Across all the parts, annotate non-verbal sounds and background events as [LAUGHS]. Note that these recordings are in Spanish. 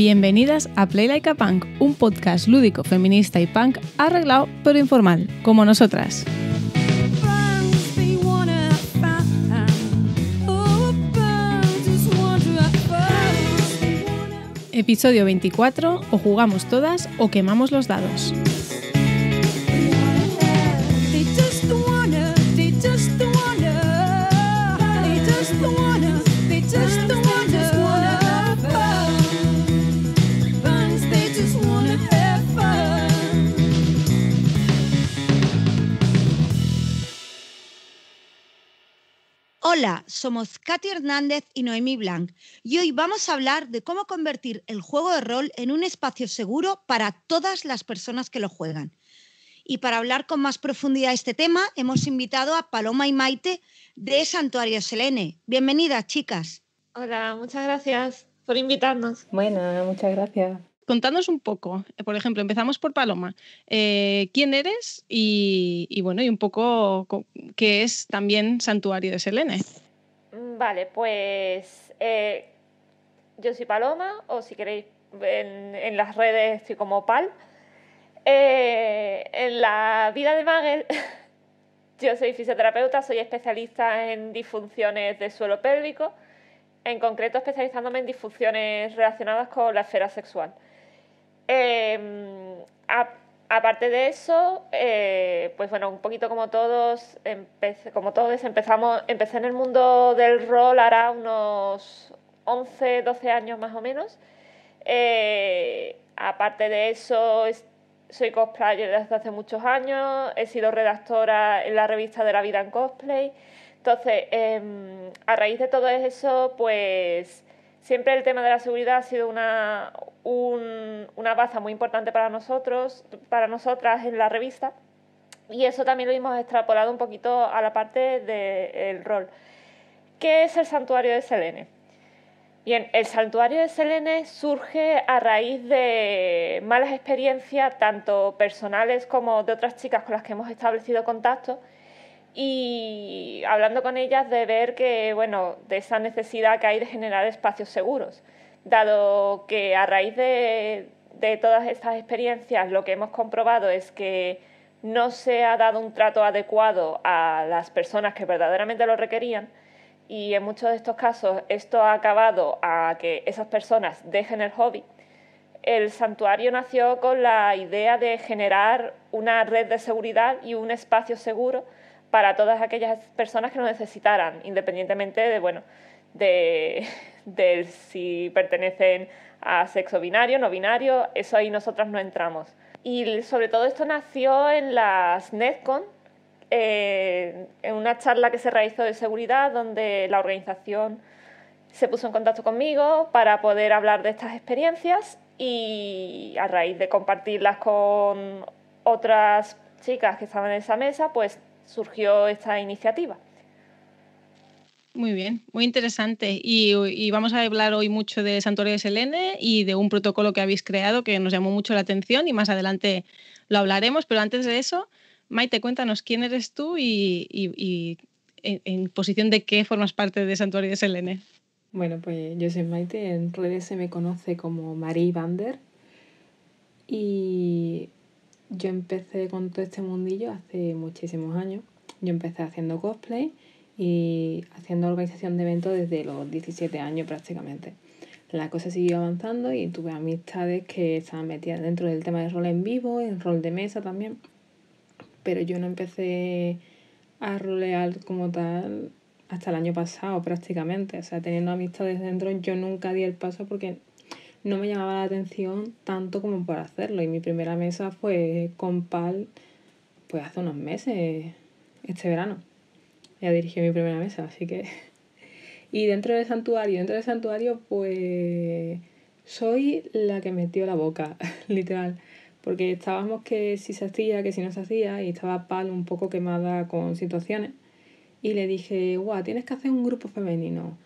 Bienvenidas a Play Like a Punk, un podcast lúdico, feminista y punk arreglado pero informal, como nosotras. Episodio 24, o jugamos todas o quemamos los dados. Hola, somos Katy Hernández y Noemí Blanc y hoy vamos a hablar de cómo convertir el juego de rol en un espacio seguro para todas las personas que lo juegan. Y para hablar con más profundidad este tema, hemos invitado a Paloma y Maite de Santuario Selene. Bienvenidas, chicas. Hola, muchas gracias por invitarnos. Bueno, muchas gracias. Contanos un poco, eh, por ejemplo, empezamos por Paloma, eh, quién eres y, bueno, y un poco qué es también Santuario de Selene. Mm, vale, pues eh, yo soy Paloma, o si queréis, en, las redes estoy como Pal. en la vida de Magel, [LAUGHS] yo soy fisioterapeuta, soy especialista en disfunciones del suelo pélvico, en concreto especializándome en disfunciones relacionadas con la esfera sexual. Em, aparte de eso, eh, pues bueno, un poquito como todos, empecé, como todos empezamos, empecé en el mundo del rol hará unos 11, 12 años más o menos. Eh, aparte de eso, soy cosplayer desde hace muchos años, he sido redactora en la revista de la vida en cosplay. Entonces, em, a raíz de todo eso, pues Siempre el tema de la seguridad ha sido una, baza muy importante para nosotros, para nosotras en la revista, y eso también lo hemos extrapolado un poquito a la parte del rol. ¿Qué es el santuario de Selene? Bien, el santuario de Selene surge a raíz de malas experiencias, tanto personales como de otras chicas con las que hemos establecido contacto, y hablando con ellas de ver que, bueno, de esa necesidad que hay de generar espacios seguros, dado que a raíz de, de todas estas experiencias lo que hemos comprobado es que no se ha dado un trato adecuado a las personas que verdaderamente lo requerían y en muchos de estos casos esto ha acabado a que esas personas dejen el hobby. El santuario nació con la idea de generar una red de seguridad y un espacio seguro para todas aquellas personas que lo necesitaran, independientemente de, bueno, [LAUGHS] de, si pertenecen a sexo binario, no binario, eso ahí nosotras no entramos. Y sobre todo esto nació en las NetCon, en una charla que se realizó de seguridad donde la organización se puso en contacto conmigo para poder hablar de estas experiencias y a raíz de compartirlas con otras chicas que estaban en esa mesa, pues surgió esta iniciativa. Muy bien, muy interesante. Y, vamos a hablar hoy mucho de Santuario de Selene y de un protocolo que habéis creado que nos llamó mucho la atención y más adelante lo hablaremos. Pero antes de eso, Maite, cuéntanos quién eres tú y, en, posición de qué formas parte de Santuario de Selene. Bueno, pues yo soy Maite, en redes se me conoce como Marie Bander y yo empecé con todo este mundillo hace muchísimos años. Yo empecé haciendo cosplay y haciendo organización de eventos desde los 17 años prácticamente. La cosa siguió avanzando y tuve amistades que estaban metidas dentro del tema de rol en vivo, en rol de mesa también. Pero yo no empecé a rolear como tal hasta el año pasado prácticamente. O sea, teniendo amistades dentro, yo nunca di el paso porque no me llamaba la atención tanto como para hacerlo. Y mi primera mesa fue con Pal, pues hace unos meses, este verano. Ya dirigí mi primera mesa, así que... [LAUGHS] Y dentro del santuario, dentro del santuario, pues soy la que metió la boca, [LAUGHS] literal. Porque estábamos que si se hacía, que si no se hacía, y estaba Pal un poco quemada con situaciones. Y le dije, guau, tienes que hacer un grupo femenino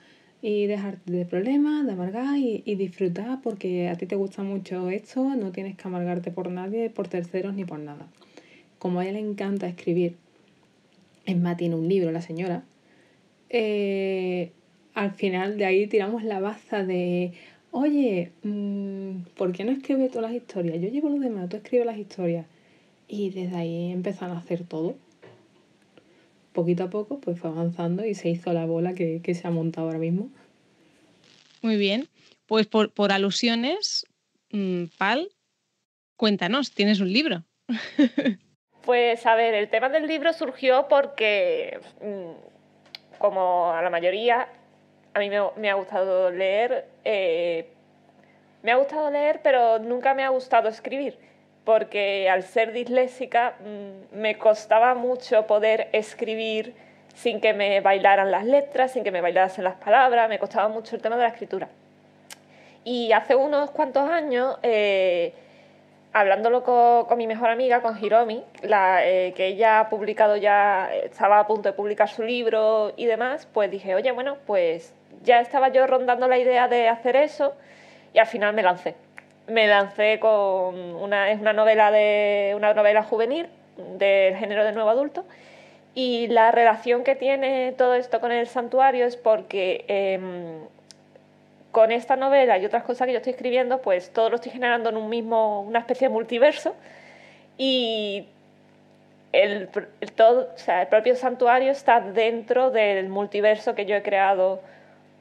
y dejarte de problemas, de amargar y, disfrutar porque a ti te gusta mucho esto, no tienes que amargarte por nadie, por terceros ni por nada. Como a ella le encanta escribir, es más, tiene un libro la señora, eh, al final de ahí tiramos la baza de, oye, mm, ¿por qué no escribes todas las historias? Yo llevo lo demás, tú escribes las historias. Y desde ahí empezaron a hacer todo poquito a poco pues fue avanzando y se hizo la bola que, se ha montado ahora mismo. Muy bien, pues por, alusiones, mm, Pal, cuéntanos, tienes un libro. [LAUGHS] pues a ver, el tema del libro surgió porque, mm, como a la mayoría, a mí me, ha gustado leer, eh, me ha gustado leer, pero nunca me ha gustado escribir porque al ser disléxica mm, me costaba mucho poder escribir sin que me bailaran las letras, sin que me bailasen las palabras, me costaba mucho el tema de la escritura. Y hace unos cuantos años, eh, hablándolo con, mi mejor amiga, con Hiromi, eh, que ella ha publicado ya, estaba a punto de publicar su libro y demás, pues dije, oye, bueno, pues ya estaba yo rondando la idea de hacer eso y al final me lancé me lancé con una, novela de una novela juvenil del género de nuevo adulto y la relación que tiene todo esto con el santuario es porque em, con esta novela y otras cosas que yo estoy escribiendo, pues todo lo estoy generando en un mismo, una especie de multiverso y el, todo, sea, el propio santuario está dentro del multiverso que yo he creado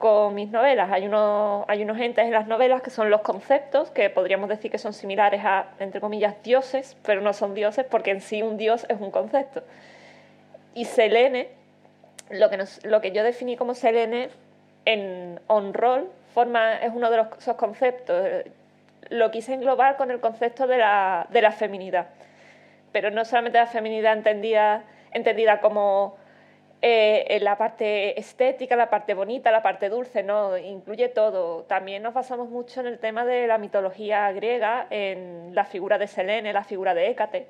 con mis novelas. Hay, hay unos entes en las novelas que son los conceptos, que podríamos decir que son similares a, entre comillas, dioses, pero no son dioses porque en sí un dios es un concepto. Y Selene, lo que, lo que yo definí como Selene en on-roll, forma, es uno de esos conceptos. Lo quise englobar con el concepto de la, feminidad, pero no solamente la feminidad entendida, entendida como eh, la parte estética, la parte bonita, la parte dulce, ¿no? Incluye todo. También nos basamos mucho en el tema de la mitología griega, en la figura de Selene, la figura de Hécate.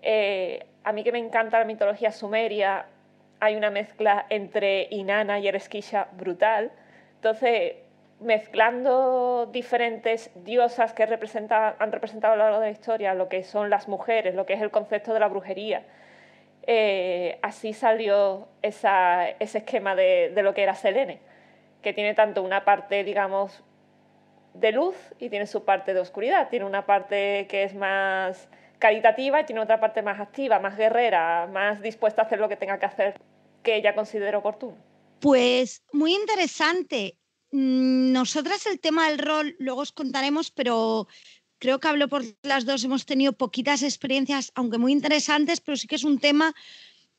Eh, a mí que me encanta la mitología sumeria, hay una mezcla entre Inanna y Eresquisha brutal. Entonces, mezclando diferentes diosas que han representado a lo largo de la historia, lo que son las mujeres, lo que es el concepto de la brujería, eh, así salió ese esquema de, de, lo que era Selene, que tiene tanto una parte, digamos, de luz y tiene su parte de oscuridad. Tiene una parte que es más caritativa y tiene otra parte más activa, más guerrera, más dispuesta a hacer lo que tenga que hacer que ella considere oportuno. Pues muy interesante. Mm, nosotras el tema del rol luego os contaremos, pero creo que hablo por las dos, hemos tenido poquitas experiencias, aunque muy interesantes, pero sí que es un tema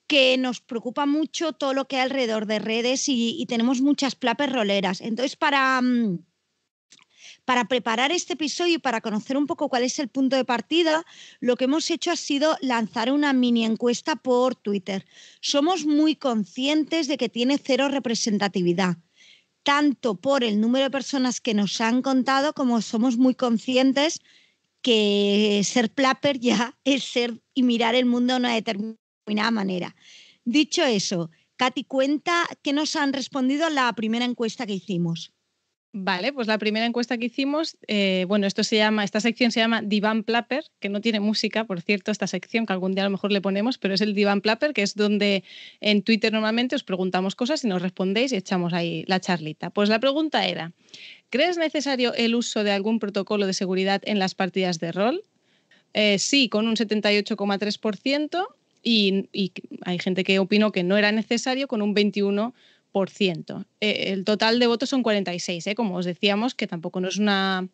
que nos preocupa mucho todo lo que hay alrededor de redes y, tenemos muchas plapes roleras. Entonces, para, mm, para preparar este episodio y para conocer un poco cuál es el punto de partida, lo que hemos hecho ha sido lanzar una mini encuesta por Twitter. Somos muy conscientes de que tiene cero representatividad tanto por el número de personas que nos han contado como somos muy conscientes que ser plapper ya [LAUGHS] es ser y mirar el mundo de una determinada manera. Dicho eso, Katy, cuenta qué nos han respondido a la primera encuesta que hicimos. Vale, pues la primera encuesta que hicimos, eh, bueno, esto se llama, esta sección se llama Divan Plapper, que no tiene música, por cierto, esta sección que algún día a lo mejor le ponemos, pero es el Divan Plapper, que es donde en Twitter normalmente os preguntamos cosas y nos respondéis y echamos ahí la charlita. Pues la pregunta era, ¿crees necesario el uso de algún protocolo de seguridad en las partidas de rol? Eh, sí, con un 78,3%. Y, y hay gente que opinó que no era necesario con un 21%. Eh, el total de votos son 46, eh, como os decíamos, que tampoco no es una,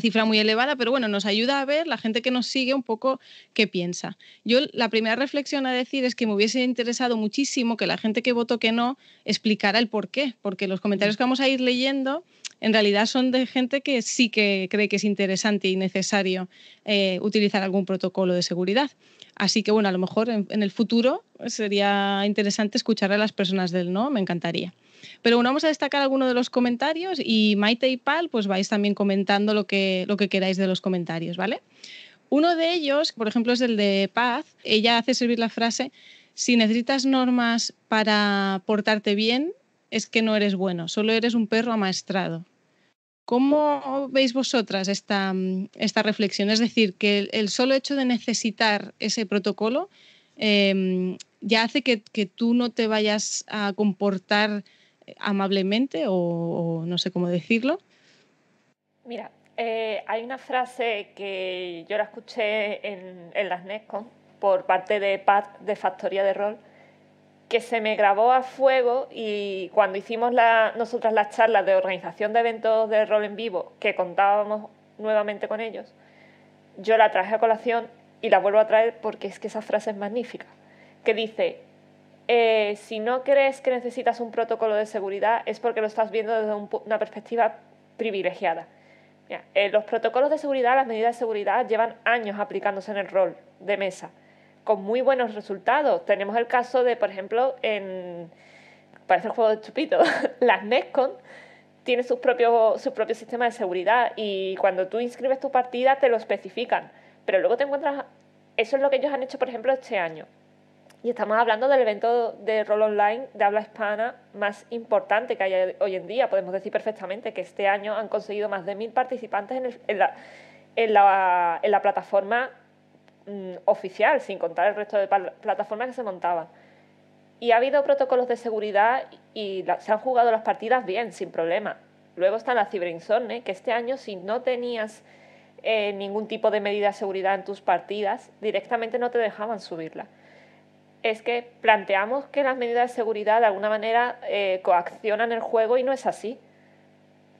cifra muy elevada, pero bueno, nos ayuda a ver la gente que nos sigue un poco qué piensa. Yo la primera reflexión a decir es que me hubiese interesado muchísimo que la gente que votó que no explicara el por qué, porque los comentarios que vamos a ir leyendo en realidad son de gente que sí que cree que es interesante y necesario eh, utilizar algún protocolo de seguridad. Así que bueno, a lo mejor en, el futuro sería interesante escuchar a las personas del no, me encantaría. Pero bueno, vamos a destacar algunos de los comentarios y Maite y Pal, pues vais también comentando lo que, lo que queráis de los comentarios, ¿vale? Uno de ellos, por ejemplo, es el de Paz. Ella hace servir la frase, si necesitas normas para portarte bien, es que no eres bueno, solo eres un perro amaestrado. ¿Cómo veis vosotras esta, mm, esta reflexión? Es decir, que el, solo hecho de necesitar ese protocolo em, ya hace que, tú no te vayas a comportar eh, amablemente o, no sé cómo decirlo. Mira, eh, hay una frase que yo la escuché en, en las por parte de Pat de Factoría de Rol, que se me grabó a fuego y cuando hicimos la, nosotras las charlas de organización de eventos de rol en vivo, que contábamos nuevamente con ellos, yo la traje a colación y la vuelvo a traer porque es que esa frase es magnífica, que dice, eh, si no crees que necesitas un protocolo de seguridad es porque lo estás viendo desde una perspectiva privilegiada. Eh, los protocolos de seguridad, las medidas de seguridad llevan años aplicándose en el rol de mesa con muy buenos resultados. Tenemos el caso de, por ejemplo, en. Parece un juego de chupito las [LAUGHS] Nescon tienen sus propios, su propio sistema de seguridad y cuando tú inscribes tu partida te lo especifican. Pero luego te encuentras. Eso es lo que ellos han hecho, por ejemplo, este año. Y estamos hablando del evento de rol online de habla hispana más importante que hay hoy en día. Podemos decir perfectamente que este año han conseguido más de mil participantes en, la, en, la, en la plataforma Mm, oficial, sin contar el resto de plataformas que se montaban. Y ha habido protocolos de seguridad y se han jugado las partidas bien, sin problema. Luego está la ciberinsomne, que este año si no tenías eh, ningún tipo de medida de seguridad en tus partidas, directamente no te dejaban subirla. Es que planteamos que las medidas de seguridad de alguna manera eh, coaccionan el juego y no es así.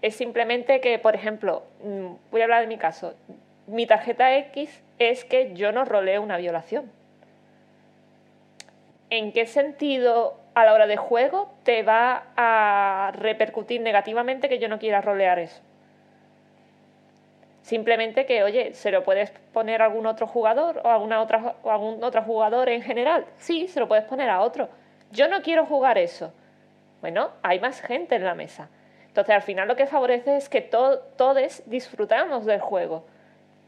Es simplemente que, por ejemplo, mm, voy a hablar de mi caso, mi tarjeta X es que yo no roleo una violación. ¿En qué sentido a la hora de juego te va a repercutir negativamente que yo no quiera rolear eso? Simplemente que, oye, ¿se lo puedes poner a algún otro jugador o a, otra, algún otro jugador en general? Sí, se lo puedes poner a otro. Yo no quiero jugar eso. Bueno, hay más gente en la mesa. Entonces, al final lo que favorece es que todos disfrutamos del juego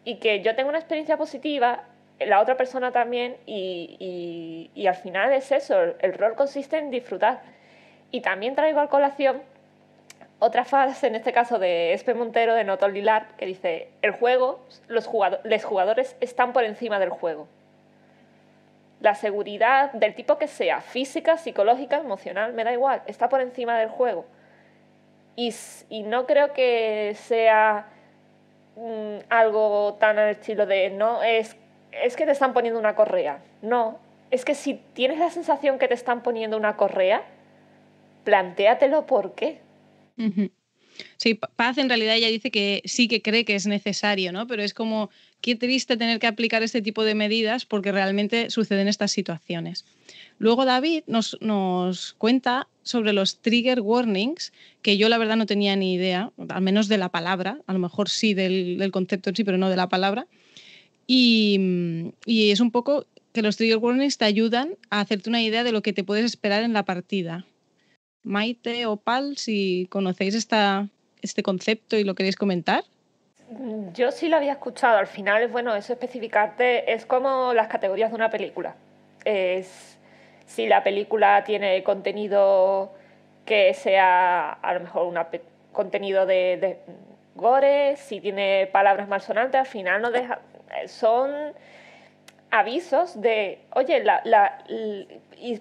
y que yo tengo una experiencia positiva, la otra persona también, y, al final es eso, el, rol consiste en disfrutar. Y también traigo a colación otra fase en este caso de Espe Montero, de Noto Lilar, que dice, el juego, los jugadores, los jugadores están por encima del juego. La seguridad, del tipo que sea, física, psicológica, emocional, me da igual, está por encima del juego. y no creo que sea Mm, algo tan al estilo de, no, es, es que te están poniendo una correa. No, es que si tienes la sensación que te están poniendo una correa, plantéatelo por qué. Sí, Paz en realidad ella dice que sí que cree que es necesario, ¿no? Pero es como qué triste tener que aplicar este tipo de medidas porque realmente suceden estas situaciones. Luego David nos, nos cuenta sobre los trigger warnings, que yo la verdad no tenía ni idea, al menos de la palabra, a lo mejor sí del, concepto en sí, pero no de la palabra. Y, y es un poco que los trigger warnings te ayudan a hacerte una idea de lo que te puedes esperar en la partida. Maite o Pal, si conocéis esta, este concepto y lo queréis comentar? Mm, yo sí lo había escuchado. Al final, bueno, eso especificarte es como las categorías de una película. Es si la película tiene contenido que sea a lo mejor un contenido de, gore, si tiene palabras malsonantes, al final no eh, son avisos de, oye,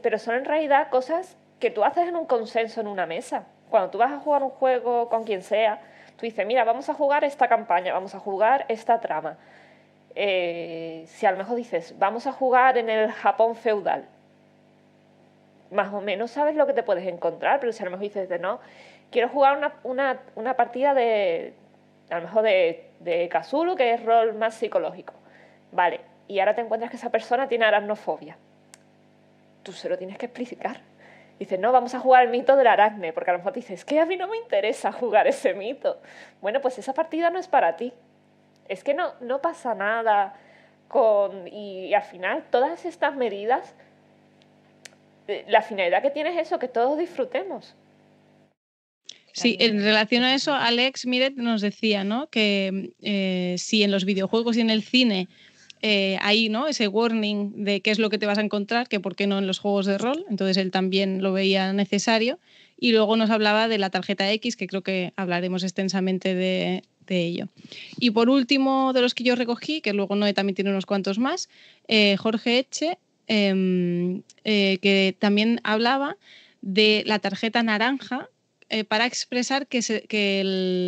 pero son en realidad cosas que tú haces en un consenso en una mesa. Cuando tú vas a jugar un juego con quien sea, tú dices, mira, vamos a jugar esta campaña, vamos a jugar esta trama. Eh, si a lo mejor dices, vamos a jugar en el Japón feudal, más o menos sabes lo que te puedes encontrar, pero si a lo mejor dices, de no, quiero jugar una, partida de, a lo mejor de, de Kazulu, que es rol más psicológico. Vale, y ahora te encuentras que esa persona tiene aracnofobia. Tú se lo tienes que explicar. Dice, no, vamos a jugar el mito del aracne, porque a lo mejor dices, es que a mí no me interesa jugar ese mito. Bueno, pues esa partida no es para ti. Es que no, no pasa nada con... Y, al final, todas estas medidas, eh, la finalidad que tiene es eso, que todos disfrutemos. Sí, en relación a eso, Alex mire nos decía ¿no? que eh, si en los videojuegos y en el cine eh, ahí, ¿no? Ese warning de qué es lo que te vas a encontrar, que por qué no en los juegos de rol. Entonces él también lo veía necesario. Y luego nos hablaba de la tarjeta X, que creo que hablaremos extensamente de, ello. Y por último, de los que yo recogí, que luego Noé también tiene unos cuantos más, eh, Jorge Eche, em, eh, que también hablaba de la tarjeta naranja eh, para expresar que,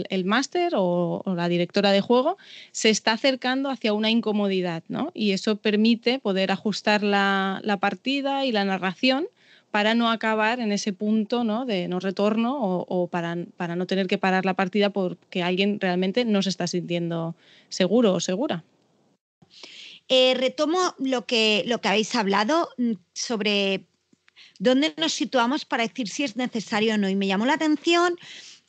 el, máster o, la directora de juego se está acercando hacia una incomodidad, ¿no? Y eso permite poder ajustar la, partida y la narración para no acabar en ese punto de no retorno o, para, para, no tener que parar la partida porque alguien realmente no se está sintiendo seguro o segura. Eh, retomo lo que, lo que habéis hablado mm, sobre dónde nos situamos para decir si es necesario o no. Y me llamó la atención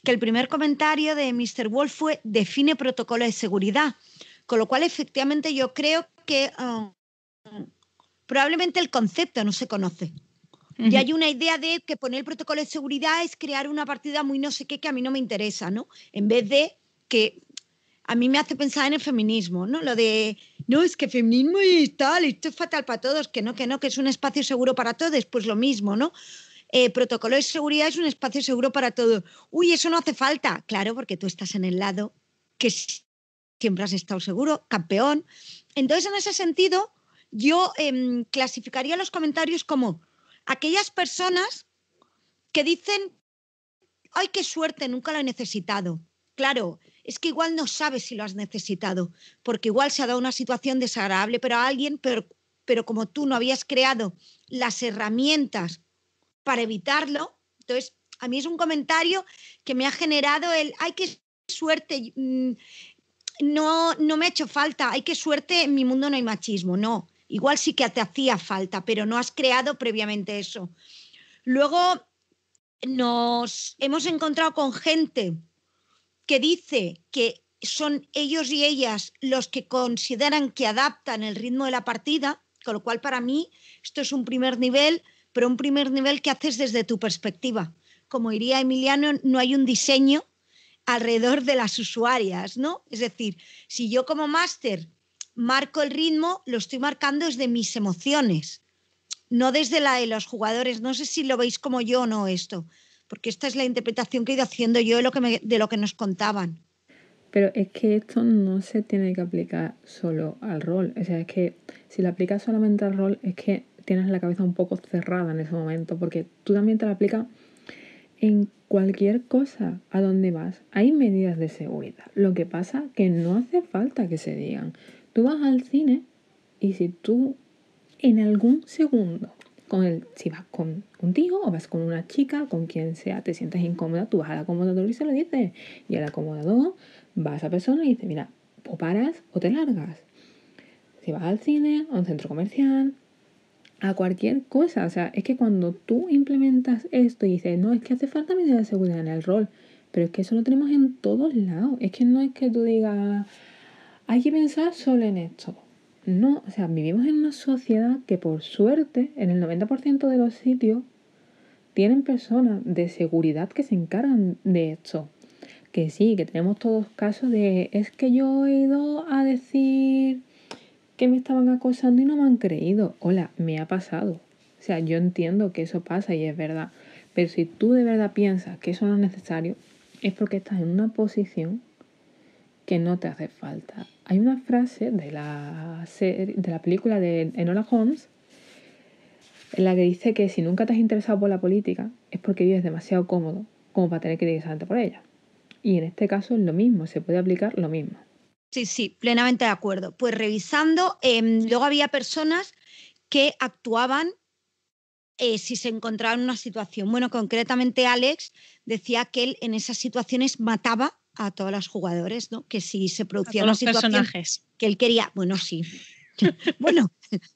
que el primer comentario de Mr. Wolf fue define protocolo de seguridad, con lo cual efectivamente yo creo que um, probablemente el concepto no se conoce. Y hay una idea de que poner protocolo de seguridad es crear una partida muy no sé qué que a mí no me interesa, ¿no? En vez de que a mí me hace pensar en el feminismo, ¿no? Lo de, no, es que feminismo y tal, esto es fatal para todos, que no, que no, que es un espacio seguro para todos, pues lo mismo, ¿no? Eh, protocolo de seguridad es un espacio seguro para todos. Uy, eso no hace falta, claro, porque tú estás en el lado que siempre has estado seguro, campeón. Entonces, en ese sentido, yo em, clasificaría los comentarios como aquellas personas que dicen, ay, qué suerte, nunca lo he necesitado. Claro, es que igual no sabes si lo has necesitado, porque igual se ha dado una situación desagradable, pero a alguien, pero, pero como tú no habías creado las herramientas para evitarlo, entonces a mí es un comentario que me ha generado el, ¡hay qué suerte, mm, no, no me ha hecho falta, ¡hay qué suerte, en mi mundo no hay machismo, no, igual sí que te hacía falta, pero no has creado previamente eso. Luego nos hemos encontrado con gente que dice que son ellos y ellas los que consideran que adaptan el ritmo de la partida, con lo cual para mí esto es un primer nivel, pero un primer nivel que haces desde tu perspectiva. Como diría Emiliano, no hay un diseño alrededor de las usuarias, ¿no? Es decir, si yo como máster marco el ritmo, lo estoy marcando desde mis emociones, no desde la de los jugadores. No sé si lo veis como yo o no esto porque esta es la interpretación que he ido haciendo yo de lo que, de lo que nos contaban. Pero es que esto no se tiene que aplicar solo al rol. O sea, es que si lo aplicas solamente al rol, es que tienes la cabeza un poco cerrada en ese momento, porque tú también te la aplicas en cualquier cosa a donde vas. Hay medidas de seguridad. Lo que pasa es que no hace falta que se digan. Tú vas al cine y si tú en algún segundo si vas con, contigo o vas con una chica, con quien sea, te sientes incómoda, tú vas al acomodador y se lo dices. Y al acomodador va a esa persona y dice, mira, o paras o te largas. Si vas al cine, a un centro comercial, a cualquier cosa. O sea, es que cuando tú implementas esto y dices, no, es que hace falta medida de seguridad en el rol, pero es que eso lo tenemos en todos lados. Es que no es que tú digas, hay que pensar solo en esto no, o sea, vivimos en una sociedad que por suerte en el 90% de los sitios tienen personas de seguridad que se encargan de esto. Que sí, que tenemos todos casos de es que yo he ido a decir que me estaban acosando y no me han creído. Hola, me ha pasado. O sea, yo entiendo que eso pasa y es verdad. Pero si tú de verdad piensas que eso no es necesario, es porque estás en una posición que no te hace falta hay una frase de la, de la película de Enola Holmes en la que dice que si nunca te has interesado por la política es porque vives demasiado cómodo como para tener que interesarte por ella. Y en este caso es lo mismo, se puede aplicar lo mismo. Sí, sí, plenamente de acuerdo. Pues revisando, em, luego había personas que actuaban eh, si se encontraban en una situación. Bueno, concretamente Alex decía que él en esas situaciones mataba a todos los jugadores, ¿no? Que si se producía los personajes. que él quería, bueno, sí. [LAUGHS] bueno,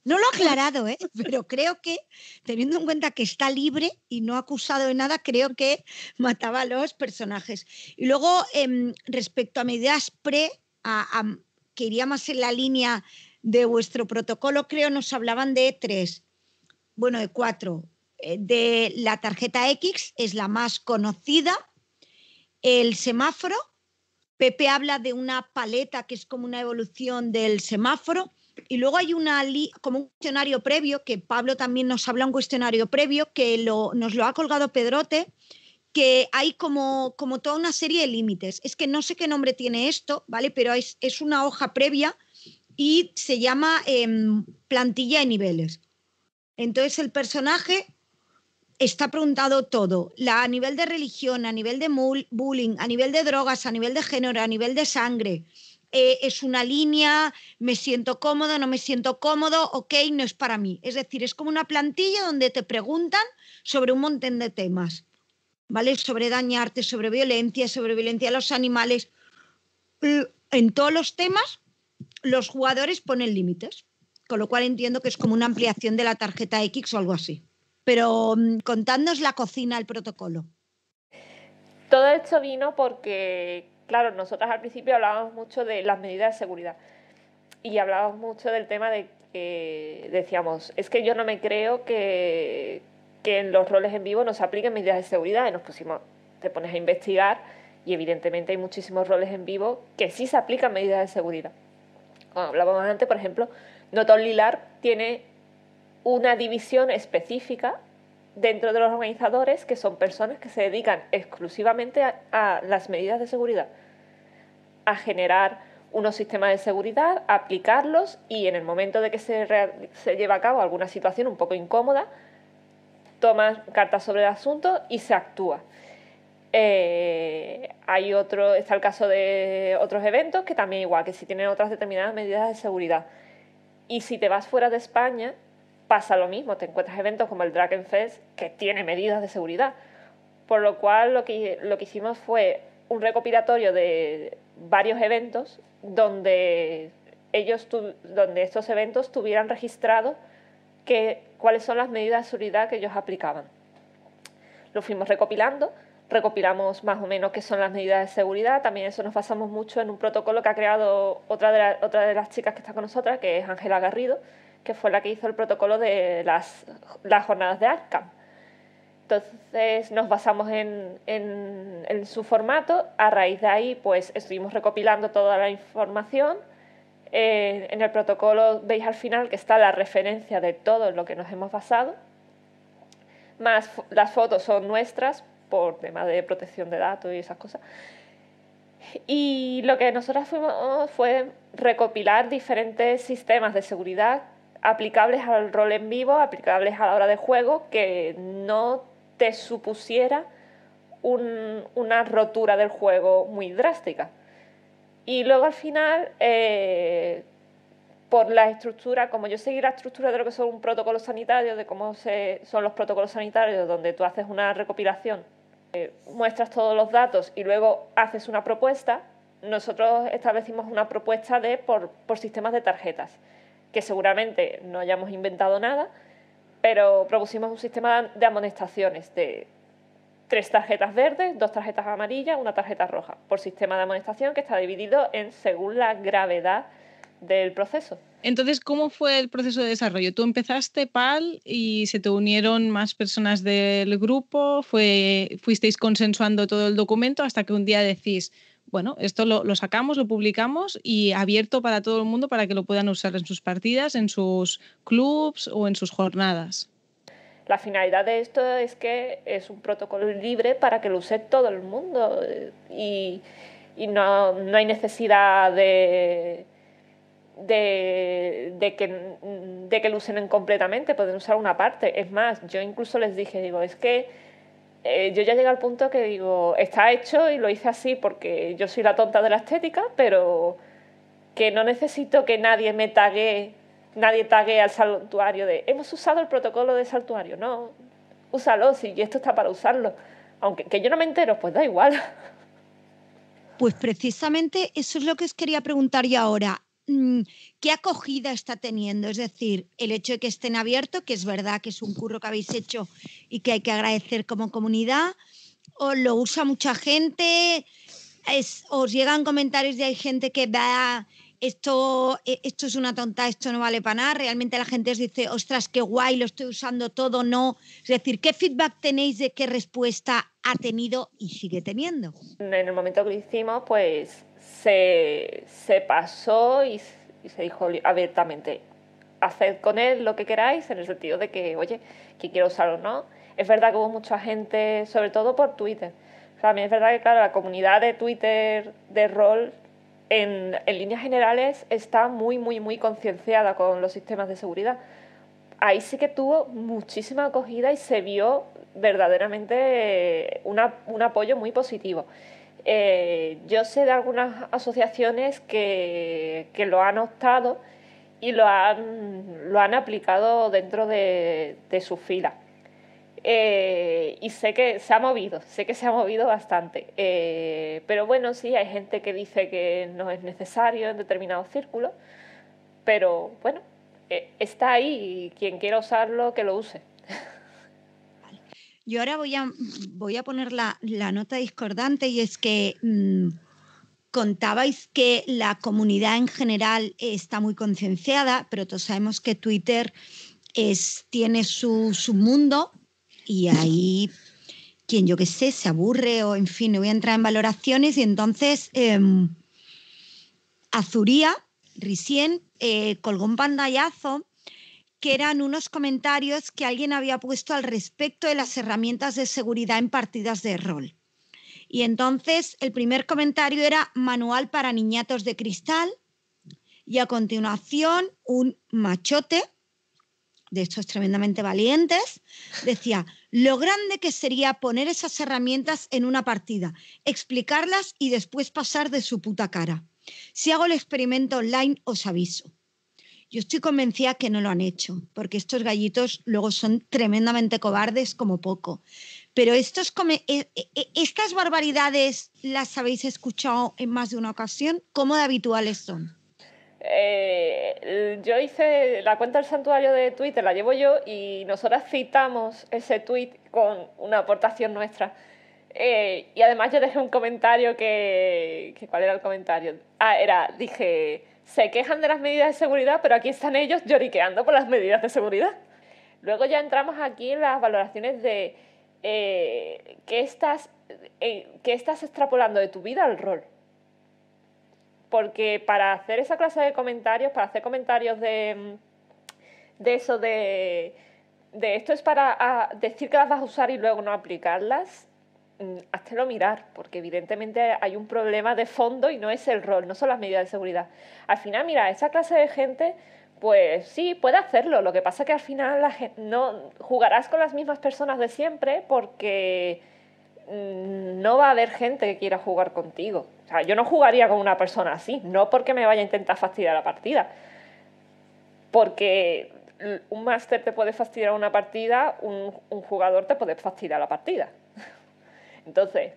no lo ha aclarado, ¿eh? pero creo que, teniendo en cuenta que está libre y no acusado de nada, creo que mataba a los personajes. Y luego, em, respecto a medidas pre, a, que más en la línea de vuestro protocolo, creo nos hablaban de e tres, bueno, de cuatro. Eh, de la tarjeta X es la más conocida, el semáforo. Pepe habla de una paleta que es como una evolución del semáforo. Y luego hay una como un cuestionario previo, que Pablo también nos habla un cuestionario previo, que nos lo ha colgado Pedrote, que hay como, como toda una serie de límites. Es que no sé qué nombre tiene esto, ¿vale? Pero es, una hoja previa y se llama em, plantilla de niveles. Entonces el personaje está preguntado todo, a nivel de religión, a nivel de bullying, a nivel de drogas, a nivel de género, a nivel de sangre. Eh, es una línea, me siento cómodo, no me siento cómodo, ok, no es para mí. Es decir, es como una plantilla donde te preguntan sobre un montón de temas, ¿vale? Sobre dañarte, sobre violencia, sobre violencia a los animales. En todos los temas, los jugadores ponen límites, con lo cual entiendo que es como una ampliación de la tarjeta X o algo así pero mm, contadnos la cocina, el protocolo. Todo esto vino porque, claro, nosotras al principio hablábamos mucho de las medidas de seguridad y hablábamos mucho del tema de que decíamos, es que yo no me creo que, en los roles en vivo no se apliquen medidas de seguridad y nos pusimos, te pones a investigar y evidentemente hay muchísimos roles en vivo que sí se aplican medidas de seguridad. Como hablábamos antes, por ejemplo, Notón Lilar tiene una división específica dentro de los organizadores que son personas que se dedican exclusivamente a, las medidas de seguridad, a generar unos sistemas de seguridad, aplicarlos y en el momento de que se, lleva a cabo alguna situación un poco incómoda, ...toma cartas sobre el asunto y se actúa. Eh, hay otro, está el caso de otros eventos que también igual, que si tienen otras determinadas medidas de seguridad. Y si te vas fuera de España, pasa lo mismo, te encuentras eventos como el Fest que tiene medidas de seguridad. Por lo cual lo que, hicimos fue un recopilatorio de varios eventos donde, ellos donde estos eventos tuvieran registrado cuáles son las medidas de seguridad que ellos aplicaban. Lo fuimos recopilando, recopilamos más o menos qué son las medidas de seguridad, también eso nos basamos mucho en un protocolo que ha creado otra de, otra de las chicas que está con nosotras, que es Ángela Garrido, que fue la que hizo el protocolo de las, jornadas de ARCAM. Entonces nos basamos en, su formato, a raíz de ahí pues estuvimos recopilando toda la información. Eh, en el protocolo veis al final que está la referencia de todo lo que nos hemos basado, más las fotos son nuestras por tema de protección de datos y esas cosas. Y lo que nosotros fuimos fue recopilar diferentes sistemas de seguridad aplicables al rol en vivo, aplicables a la hora de juego, que no te supusiera una rotura del juego muy drástica. Y luego al final, eh, por la estructura, como yo seguí la estructura de lo que son un protocolo sanitario, de cómo se, son los protocolos sanitarios, donde tú haces una recopilación, eh, muestras todos los datos y luego haces una propuesta, nosotros establecimos una propuesta de por sistemas de tarjetas que seguramente no hayamos inventado nada, pero propusimos un sistema de amonestaciones de tres tarjetas verdes, dos tarjetas amarillas, una tarjeta roja, por sistema de amonestación que está dividido en según la gravedad del proceso. Entonces, ¿cómo fue el proceso de desarrollo? Tú empezaste PAL y se te unieron más personas del grupo, fue, fuisteis consensuando todo el documento hasta que un día decís, bueno, esto lo, sacamos, lo publicamos y abierto para todo el mundo para que lo puedan usar en sus partidas, en sus clubs o en sus jornadas. La finalidad de esto es que es un protocolo libre para que lo use todo el mundo eh, y, no, hay necesidad de, de, que, de que lo usen completamente, pueden usar una parte. Es más, yo incluso les dije, digo, es que eh, yo ya llegué al punto que digo, está hecho y lo hice así porque yo soy la tonta de la estética, pero que no necesito que nadie me tague, nadie tague al santuario de, hemos usado el protocolo de santuario, no, úsalo, si esto está para usarlo. Aunque que yo no me entero, pues da igual. Pues precisamente eso es lo que os quería preguntar yo ahora. Mm, ¿qué acogida está teniendo? Es decir, el hecho de que estén abiertos, que es verdad que es un curro que habéis hecho y que hay que agradecer como comunidad, o lo usa mucha gente, os llegan comentarios de hay gente que va, esto, e, esto es una tonta, esto no vale para nada, realmente la gente os dice, ostras, qué guay, lo estoy usando todo, no. Es decir, ¿qué feedback tenéis de qué respuesta ha tenido y sigue teniendo? En el momento que lo hicimos, pues se, pasó y, se dijo abiertamente, haced con él lo que queráis, en el sentido de que, oye, que quiero usarlo o no. Es verdad que hubo mucha gente, sobre todo por Twitter. ...también es verdad que, claro, la comunidad de Twitter de rol, en, líneas generales, está muy, muy, muy concienciada con los sistemas de seguridad. Ahí sí que tuvo muchísima acogida y se vio verdaderamente eh, un apoyo muy positivo. Eh, yo sé de algunas asociaciones que, lo han optado y lo han, lo han aplicado dentro de, su fila eh, y sé que se ha movido, sé que se ha movido bastante. Eh, pero bueno, sí, hay gente que dice que no es necesario en determinados círculos, pero bueno, está ahí y quien quiera usarlo, que lo use. Yo ahora voy a, voy a poner la, nota discordante y es que mm, contabais que la comunidad en general está muy concienciada, pero todos sabemos que Twitter es, tiene su, mundo y ahí quien yo que sé se aburre o en fin, no voy a entrar en valoraciones y entonces em, Azuría, recién eh, colgó un pantallazo que eran unos comentarios que alguien había puesto al respecto de las herramientas de seguridad en partidas de rol. Y entonces el primer comentario era manual para niñatos de cristal y a continuación un machote de estos tremendamente valientes, decía, lo grande que sería poner esas herramientas en una partida, explicarlas y después pasar de su puta cara. Si hago el experimento online, os aviso. Yo estoy convencida que no lo han hecho, porque estos gallitos luego son tremendamente cobardes como poco. Pero estos, e, e, e, estas barbaridades las habéis escuchado en más de una ocasión. ¿Cómo de habituales son? Eh, yo hice la cuenta del santuario de Twitter, la llevo yo, y nosotras citamos ese tweet con una aportación nuestra. Eh, y además yo dejé un comentario que, que, ¿Cuál era el comentario? Ah, era, dije, se quejan de las medidas de seguridad, pero aquí están ellos lloriqueando por las medidas de seguridad. Luego ya entramos aquí en las valoraciones de eh, qué, estás, eh, estás extrapolando de tu vida al rol. Porque para hacer esa clase de comentarios, para hacer comentarios de, mm, de eso, de, de esto es para ah, decir que las vas a usar y luego no aplicarlas, Mm, lo mirar, porque evidentemente hay un problema de fondo y no es el rol, no son las medidas de seguridad. Al final, mira, esa clase de gente, pues sí, puede hacerlo. Lo que pasa es que al final no jugarás con las mismas personas de siempre porque mm, no va a haber gente que quiera jugar contigo. O sea, yo no jugaría con una persona así, no porque me vaya a intentar fastidiar la partida. Porque un máster te puede fastidiar una partida, un jugador te puede fastidiar la partida. Entonces,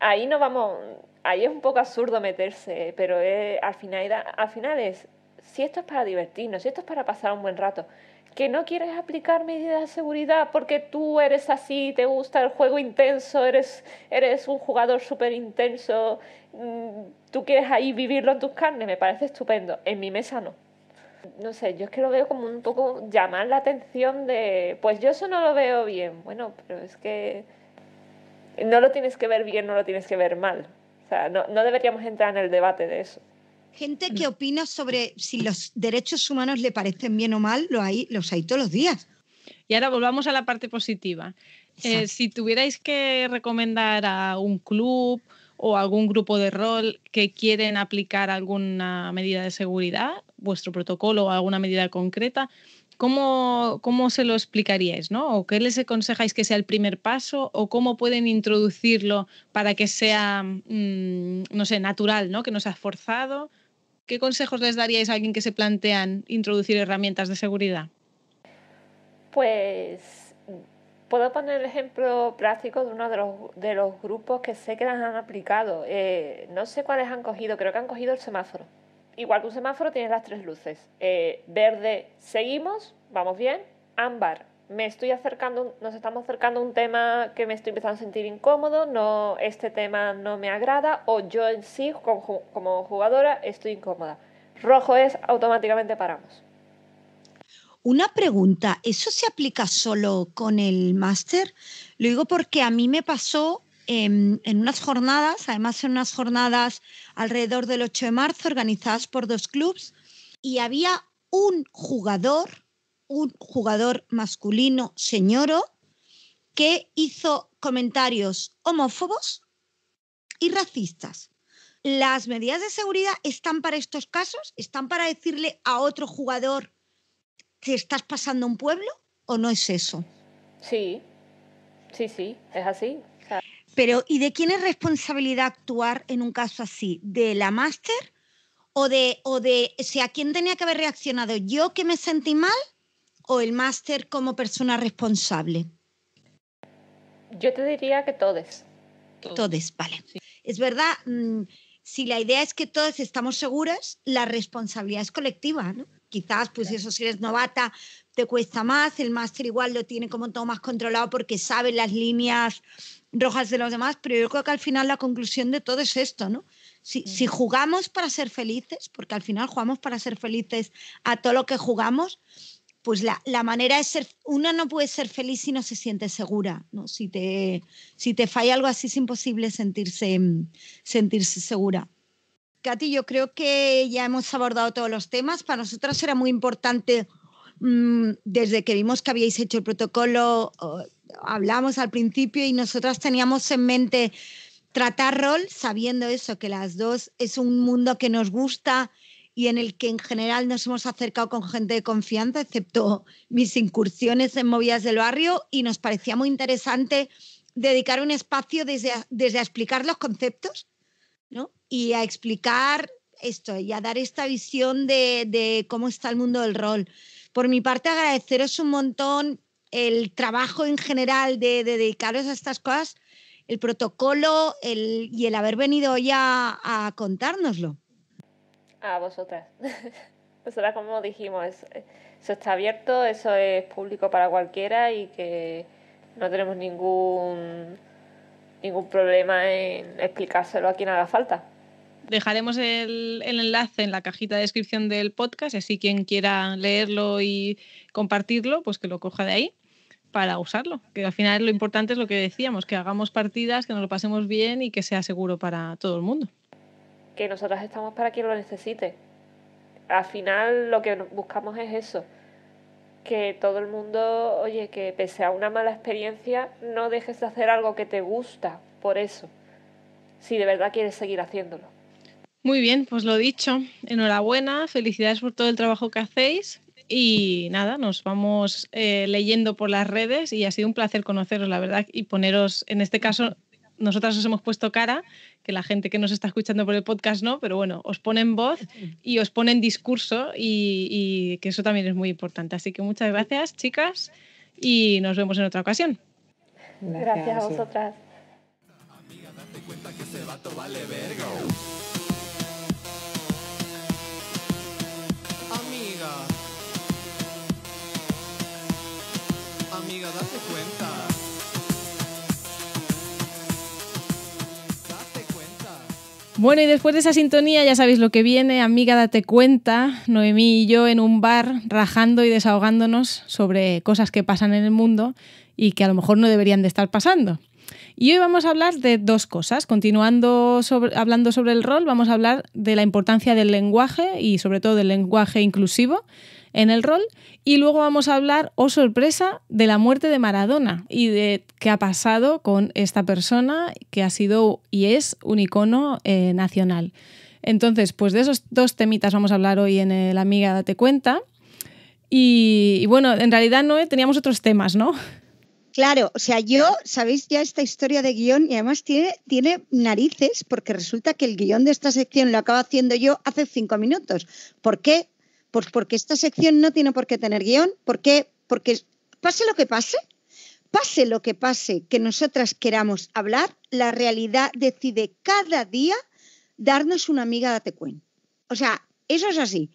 ahí no vamos, ahí es un poco absurdo meterse, pero al, final, al final es, si esto es para divertirnos, si esto es para pasar un buen rato, que no quieres aplicar medidas de seguridad porque tú eres así, te gusta el juego intenso, eres, eres un jugador súper intenso, mm, tú quieres ahí vivirlo en tus carnes, me parece estupendo. En mi mesa no. No sé, yo es que lo veo como un poco llamar la atención de, pues yo eso no lo veo bien. Bueno, pero es que no lo tienes que ver bien, no lo tienes que ver mal. O sea, no, deberíamos entrar en el debate de eso. Gente que mm. opina sobre si los derechos humanos le parecen bien o mal, lo hay, los hay todos los días. Y ahora volvamos a la parte positiva. Eh, si tuvierais que recomendar a un club o algún grupo de rol que quieren aplicar alguna medida de seguridad, vuestro protocolo o alguna medida concreta, ¿Cómo, ¿cómo, se lo explicaríais? ¿no? ¿O qué les aconsejáis que sea el primer paso? ¿O cómo pueden introducirlo para que sea, mm, no sé, natural, que no sea forzado? ¿Qué consejos les daríais a alguien que se plantean introducir herramientas de seguridad? Pues puedo poner el ejemplo práctico de uno de los, grupos que sé que las han aplicado. Eh, no sé cuáles han cogido, creo que han cogido el semáforo igual que un semáforo, tienes las tres luces. Eh, verde, seguimos, vamos bien. Ámbar, me estoy acercando, nos estamos acercando a un tema que me estoy empezando a sentir incómodo, no, este tema no me agrada, o yo en sí, como, como jugadora, estoy incómoda. Rojo es, automáticamente paramos. Una pregunta, ¿eso se aplica solo con el máster? Lo digo porque a mí me pasó Em, en, unas jornadas, además en unas jornadas alrededor del 8 de marzo organizadas por dos clubs y había un jugador, un jugador masculino, señoro, que hizo comentarios homófobos y racistas. Las medidas de seguridad están para estos casos, están para decirle a otro jugador que estás pasando un pueblo o no es eso. Sí, sí, sí, es así. Pero, ¿y de quién es responsabilidad actuar en un caso así? ¿De la máster? ¿O de, o de, sea, quién tenía que haber reaccionado? ¿Yo que me sentí mal? ¿O el máster como persona responsable? Yo te diría que todos. Todos, vale. Es verdad, mm, si la idea es que todos estamos seguras, la responsabilidad es colectiva, Quizás, pues eso si eres novata, te cuesta más, el máster igual lo tiene como todo más controlado porque sabe las líneas rojas de los demás, pero yo creo que al final la conclusión de todo es esto, ¿no? Si, jugamos para ser felices, porque al final jugamos para ser felices a todo lo que jugamos, pues la, manera de ser, una no puede ser feliz si no se siente segura, ¿no? Si te, si te falla algo así es imposible sentirse, sentirse segura. Katy, yo creo que ya hemos abordado todos los temas. Para nosotras era muy importante, mm, desde que vimos que habíais hecho el protocolo, hablamos al principio y nosotras teníamos en mente tratar rol sabiendo eso, que las dos es un mundo que nos gusta y en el que en general nos hemos acercado con gente de confianza, excepto mis incursiones en movidas del barrio, y nos parecía muy interesante dedicar un espacio desde desde explicar los conceptos y a explicar esto y a dar esta visión de, de cómo está el mundo del rol. Por mi parte, agradeceros un montón el trabajo en general de, dedicaros a estas cosas, el protocolo y el haber venido ya a contárnoslo. A vosotras. [LAUGHS] Nosotras, como dijimos, eso está abierto, eso es público para cualquiera y que no tenemos ningún, ningún problema en explicárselo a quien haga falta. Dejaremos el, enlace en la cajita de descripción del podcast, así quien quiera leerlo y compartirlo, pues que lo coja de ahí para usarlo. Que al final lo importante es lo que decíamos, que hagamos partidas, que nos lo pasemos bien y que sea seguro para todo el mundo. Que nosotras estamos para quien lo necesite. Al final lo que buscamos es eso, que todo el mundo, oye, que pese a una mala experiencia, no dejes de hacer algo que te gusta por eso, si de verdad quieres seguir haciéndolo. Muy bien, pues lo dicho, enhorabuena, felicidades por todo el trabajo que hacéis y nada, nos vamos eh, leyendo por las redes y ha sido un placer conoceros, la verdad, y poneros, en este caso, nosotras os hemos puesto cara, que la gente que nos está escuchando por el podcast no, pero bueno, os ponen voz y os ponen discurso y, que eso también es muy importante. Así que muchas gracias, chicas, y nos vemos en otra ocasión. Gracias, a vosotras. que vale Bueno, y después de esa sintonía ya sabéis lo que viene, amiga, date cuenta, Noemí y yo en un bar rajando y desahogándonos sobre cosas que pasan en el mundo y que a lo mejor no deberían de estar pasando. Y hoy vamos a hablar de dos cosas. Continuando hablando sobre el rol, vamos a hablar de la importancia del lenguaje y sobre todo del lenguaje inclusivo en el rol. Y luego vamos a hablar, oh sorpresa, de la muerte de Maradona y de qué ha pasado con esta persona que ha sido y es un icono eh, nacional. Entonces, pues de esos dos temitas vamos a hablar hoy en el Amiga Date Cuenta. Y, bueno, en realidad no teníamos otros temas, ¿no? Claro, o sea, yo, sabéis ya esta historia de guión y además tiene, tiene narices porque resulta que el guión de esta sección lo acabo haciendo yo hace cinco minutos. ¿Por qué? Pues porque esta sección no tiene por qué tener guión, porque, porque pase lo que pase, pase lo que pase que nosotras queramos hablar, la realidad decide cada día darnos una amiga de Tecuen. O sea, eso es así.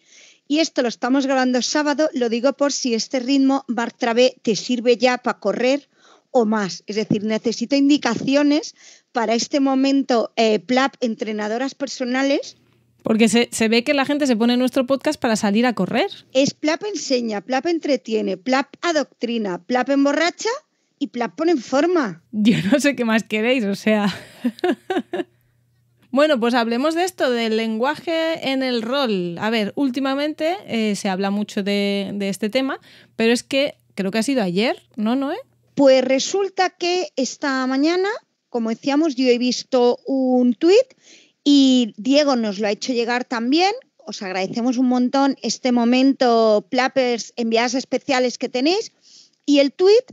Y esto lo estamos grabando sábado, lo digo por si este ritmo bartrave te sirve ya para correr o más. Es decir, necesito indicaciones para este momento eh, PLAP entrenadoras personales porque se, se, ve que la gente se pone en nuestro podcast para salir a correr. Es Plap enseña, Plap entretiene, Plap adoctrina, Plap emborracha y Plap pone en forma. Yo no sé qué más queréis, o sea. [LAUGHS] bueno, pues hablemos de esto, del lenguaje en el rol. A ver, últimamente eh, se habla mucho de, de este tema, pero es que creo que ha sido ayer, ¿no, Noé? Pues resulta que esta mañana, como decíamos, yo he visto un tuit y Diego nos lo ha hecho llegar también. Os agradecemos un montón este momento, Plappers, enviadas especiales que tenéis. Y el tweet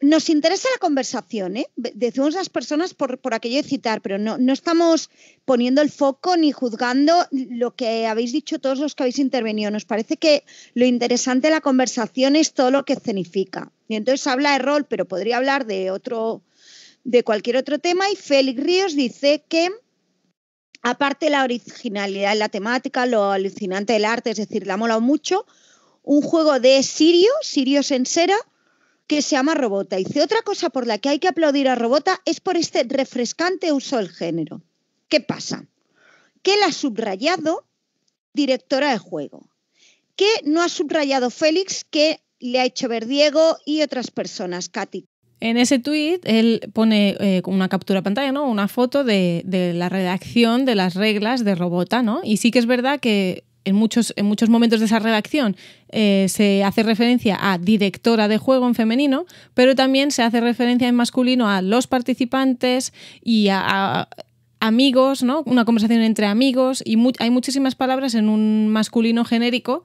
nos interesa la conversación, ¿eh? decimos las personas por, por aquello de citar, pero no, no, estamos poniendo el foco ni juzgando lo que habéis dicho todos los que habéis intervenido. Nos parece que lo interesante de la conversación es todo lo que escenifica. Y entonces habla de rol, pero podría hablar de otro, de cualquier otro tema. Y Félix Ríos dice que Aparte la originalidad en la temática, lo alucinante del arte, es decir, le ha molado mucho. Un juego de Sirio, Sirio Sensera, que se llama Robota. Y otra cosa por la que hay que aplaudir a Robota es por este refrescante uso del género. ¿Qué pasa? Que la ha subrayado directora de juego. Que no ha subrayado Félix, que le ha hecho ver Diego y otras personas, Katy en ese tweet él pone eh, una captura de pantalla, ¿no? Una foto de, la redacción de las reglas de Robota, ¿no? Y sí que es verdad que en muchos, en muchos momentos de esa redacción eh, se hace referencia a directora de juego en femenino, pero también se hace referencia en masculino a los participantes y a, amigos, ¿no? Una conversación entre amigos y hay muchísimas palabras en un masculino genérico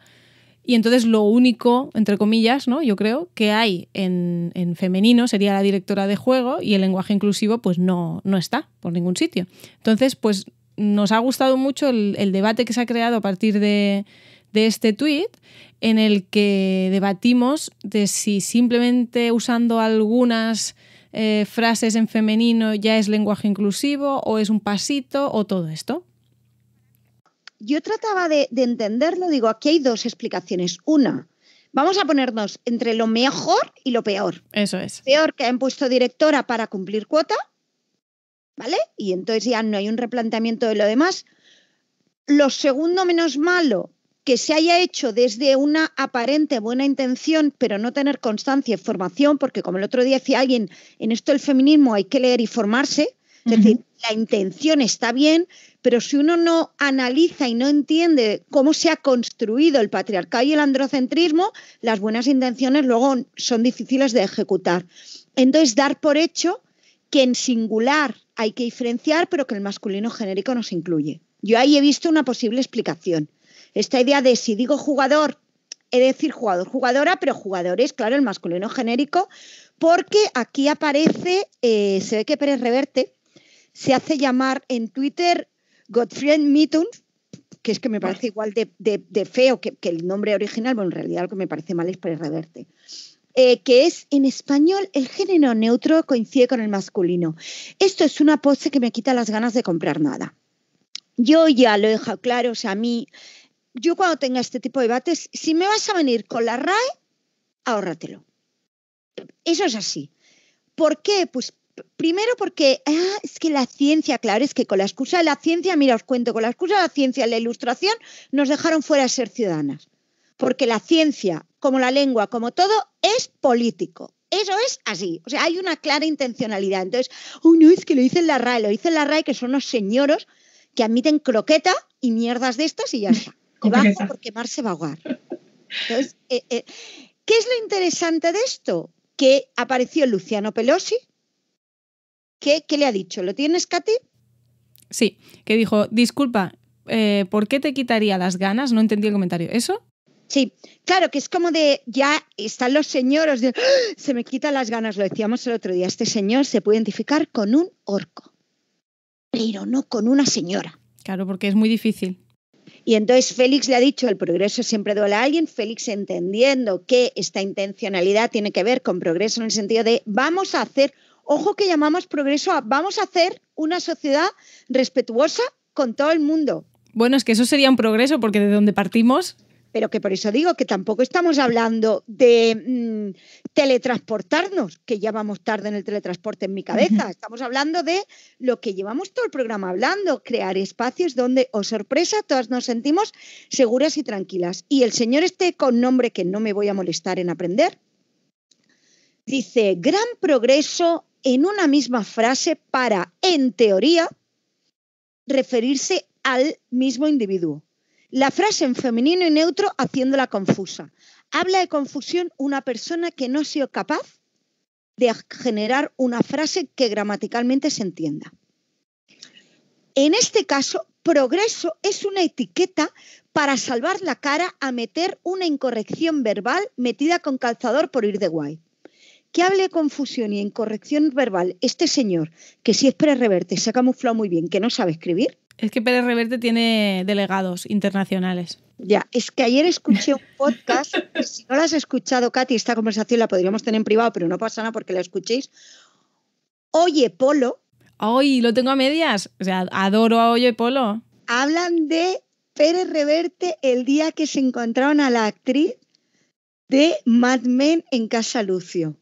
y entonces lo único, entre comillas, ¿no? Yo creo que hay en, femenino sería la directora de juego y el lenguaje inclusivo pues no, no está por ningún sitio. Entonces, pues nos ha gustado mucho el, debate que se ha creado a partir de, este tweet en el que debatimos de si simplemente usando algunas eh, frases en femenino ya es lenguaje inclusivo o es un pasito o todo esto yo trataba de, entenderlo, digo, aquí hay dos explicaciones. Una, vamos a ponernos entre lo mejor y lo peor. Eso es. Peor que han puesto directora para cumplir cuota, ¿vale? Y entonces ya no hay un replanteamiento de lo demás. Lo segundo menos malo, que se haya hecho desde una aparente buena intención, pero no tener constancia y formación, porque como el otro día decía alguien, en esto del feminismo hay que leer y formarse, es decir, la intención está bien, pero si uno no analiza y no entiende cómo se ha construido el patriarcado y el androcentrismo, las buenas intenciones luego son difíciles de ejecutar. Entonces, dar por hecho que en singular hay que diferenciar, pero que el masculino genérico nos incluye. Yo ahí he visto una posible explicación. Esta idea de si digo jugador, he de decir jugador, jugadora, pero jugadores, claro, el masculino genérico, porque aquí aparece, eh, se ve que Pérez Reverte se hace llamar en Twitter Gottfried Mitun, que es que me parece igual de, feo que, el nombre original, bueno, en realidad lo que me parece mal es para reverte. Eh, que es en español el género neutro coincide con el masculino. Esto es una pose que me quita las ganas de comprar nada. Yo ya lo he dejado claro, o sea, a mí, yo cuando tenga este tipo de debates, si me vas a venir con la RAE, ahórratelo. Eso es así. ¿Por qué? Pues primero porque ah, es que la ciencia, claro, es que con la excusa de la ciencia, mira, os cuento, con la excusa de la ciencia, la ilustración, nos dejaron fuera a ser ciudadanas. Porque la ciencia, como la lengua, como todo, es político. Eso es así. O sea, hay una clara intencionalidad. Entonces, uy, no, es que lo dicen la RAE, lo dicen la RAE, que son los señoros que admiten croqueta y mierdas de estas y ya está. Debajo [LAUGHS] por quemarse va a ahogar. Entonces, eh, eh, ¿qué es lo interesante de esto? Que apareció Luciano Pelosi, ¿Qué, le ha dicho? ¿Lo tienes, Katy? Sí, que dijo, disculpa, eh, ¿por qué te quitaría las ganas? No entendí el comentario. ¿Eso? Sí, claro, que es como de, ya están los señores ¡Ah! se me quitan las ganas, lo decíamos el otro día, este señor se puede identificar con un orco, pero no con una señora. Claro, porque es muy difícil. Y entonces Félix le ha dicho, el progreso siempre duele a alguien, Félix entendiendo que esta intencionalidad tiene que ver con progreso en el sentido de, vamos a hacer ojo que llamamos progreso a vamos a hacer una sociedad respetuosa con todo el mundo. Bueno, es que eso sería un progreso porque de donde partimos... Pero que por eso digo que tampoco estamos hablando de mm, teletransportarnos, que ya vamos tarde en el teletransporte en mi cabeza. Estamos hablando de lo que llevamos todo el programa hablando, crear espacios donde, o oh sorpresa, todas nos sentimos seguras y tranquilas. Y el señor este con nombre que no me voy a molestar en aprender, dice, gran progreso en una misma frase para, en teoría, referirse al mismo individuo. La frase en femenino y neutro haciéndola confusa. Habla de confusión una persona que no ha sido capaz de generar una frase que gramaticalmente se entienda. En este caso, progreso es una etiqueta para salvar la cara a meter una incorrección verbal metida con calzador por ir de guay hable confusión y incorrección verbal este señor, que si es Pérez Reverte, se ha camuflado muy bien, que no sabe escribir. Es que Pérez Reverte tiene delegados internacionales. Ya, es que ayer escuché un podcast, si no lo has escuchado, Katy, esta conversación la podríamos tener en privado, pero no pasa nada porque la escuchéis. Oye Polo. Ay, lo tengo a medias. O sea, adoro a Oye Polo. Hablan de Pérez Reverte el día que se encontraron a la actriz de Mad Men en Casa Lucio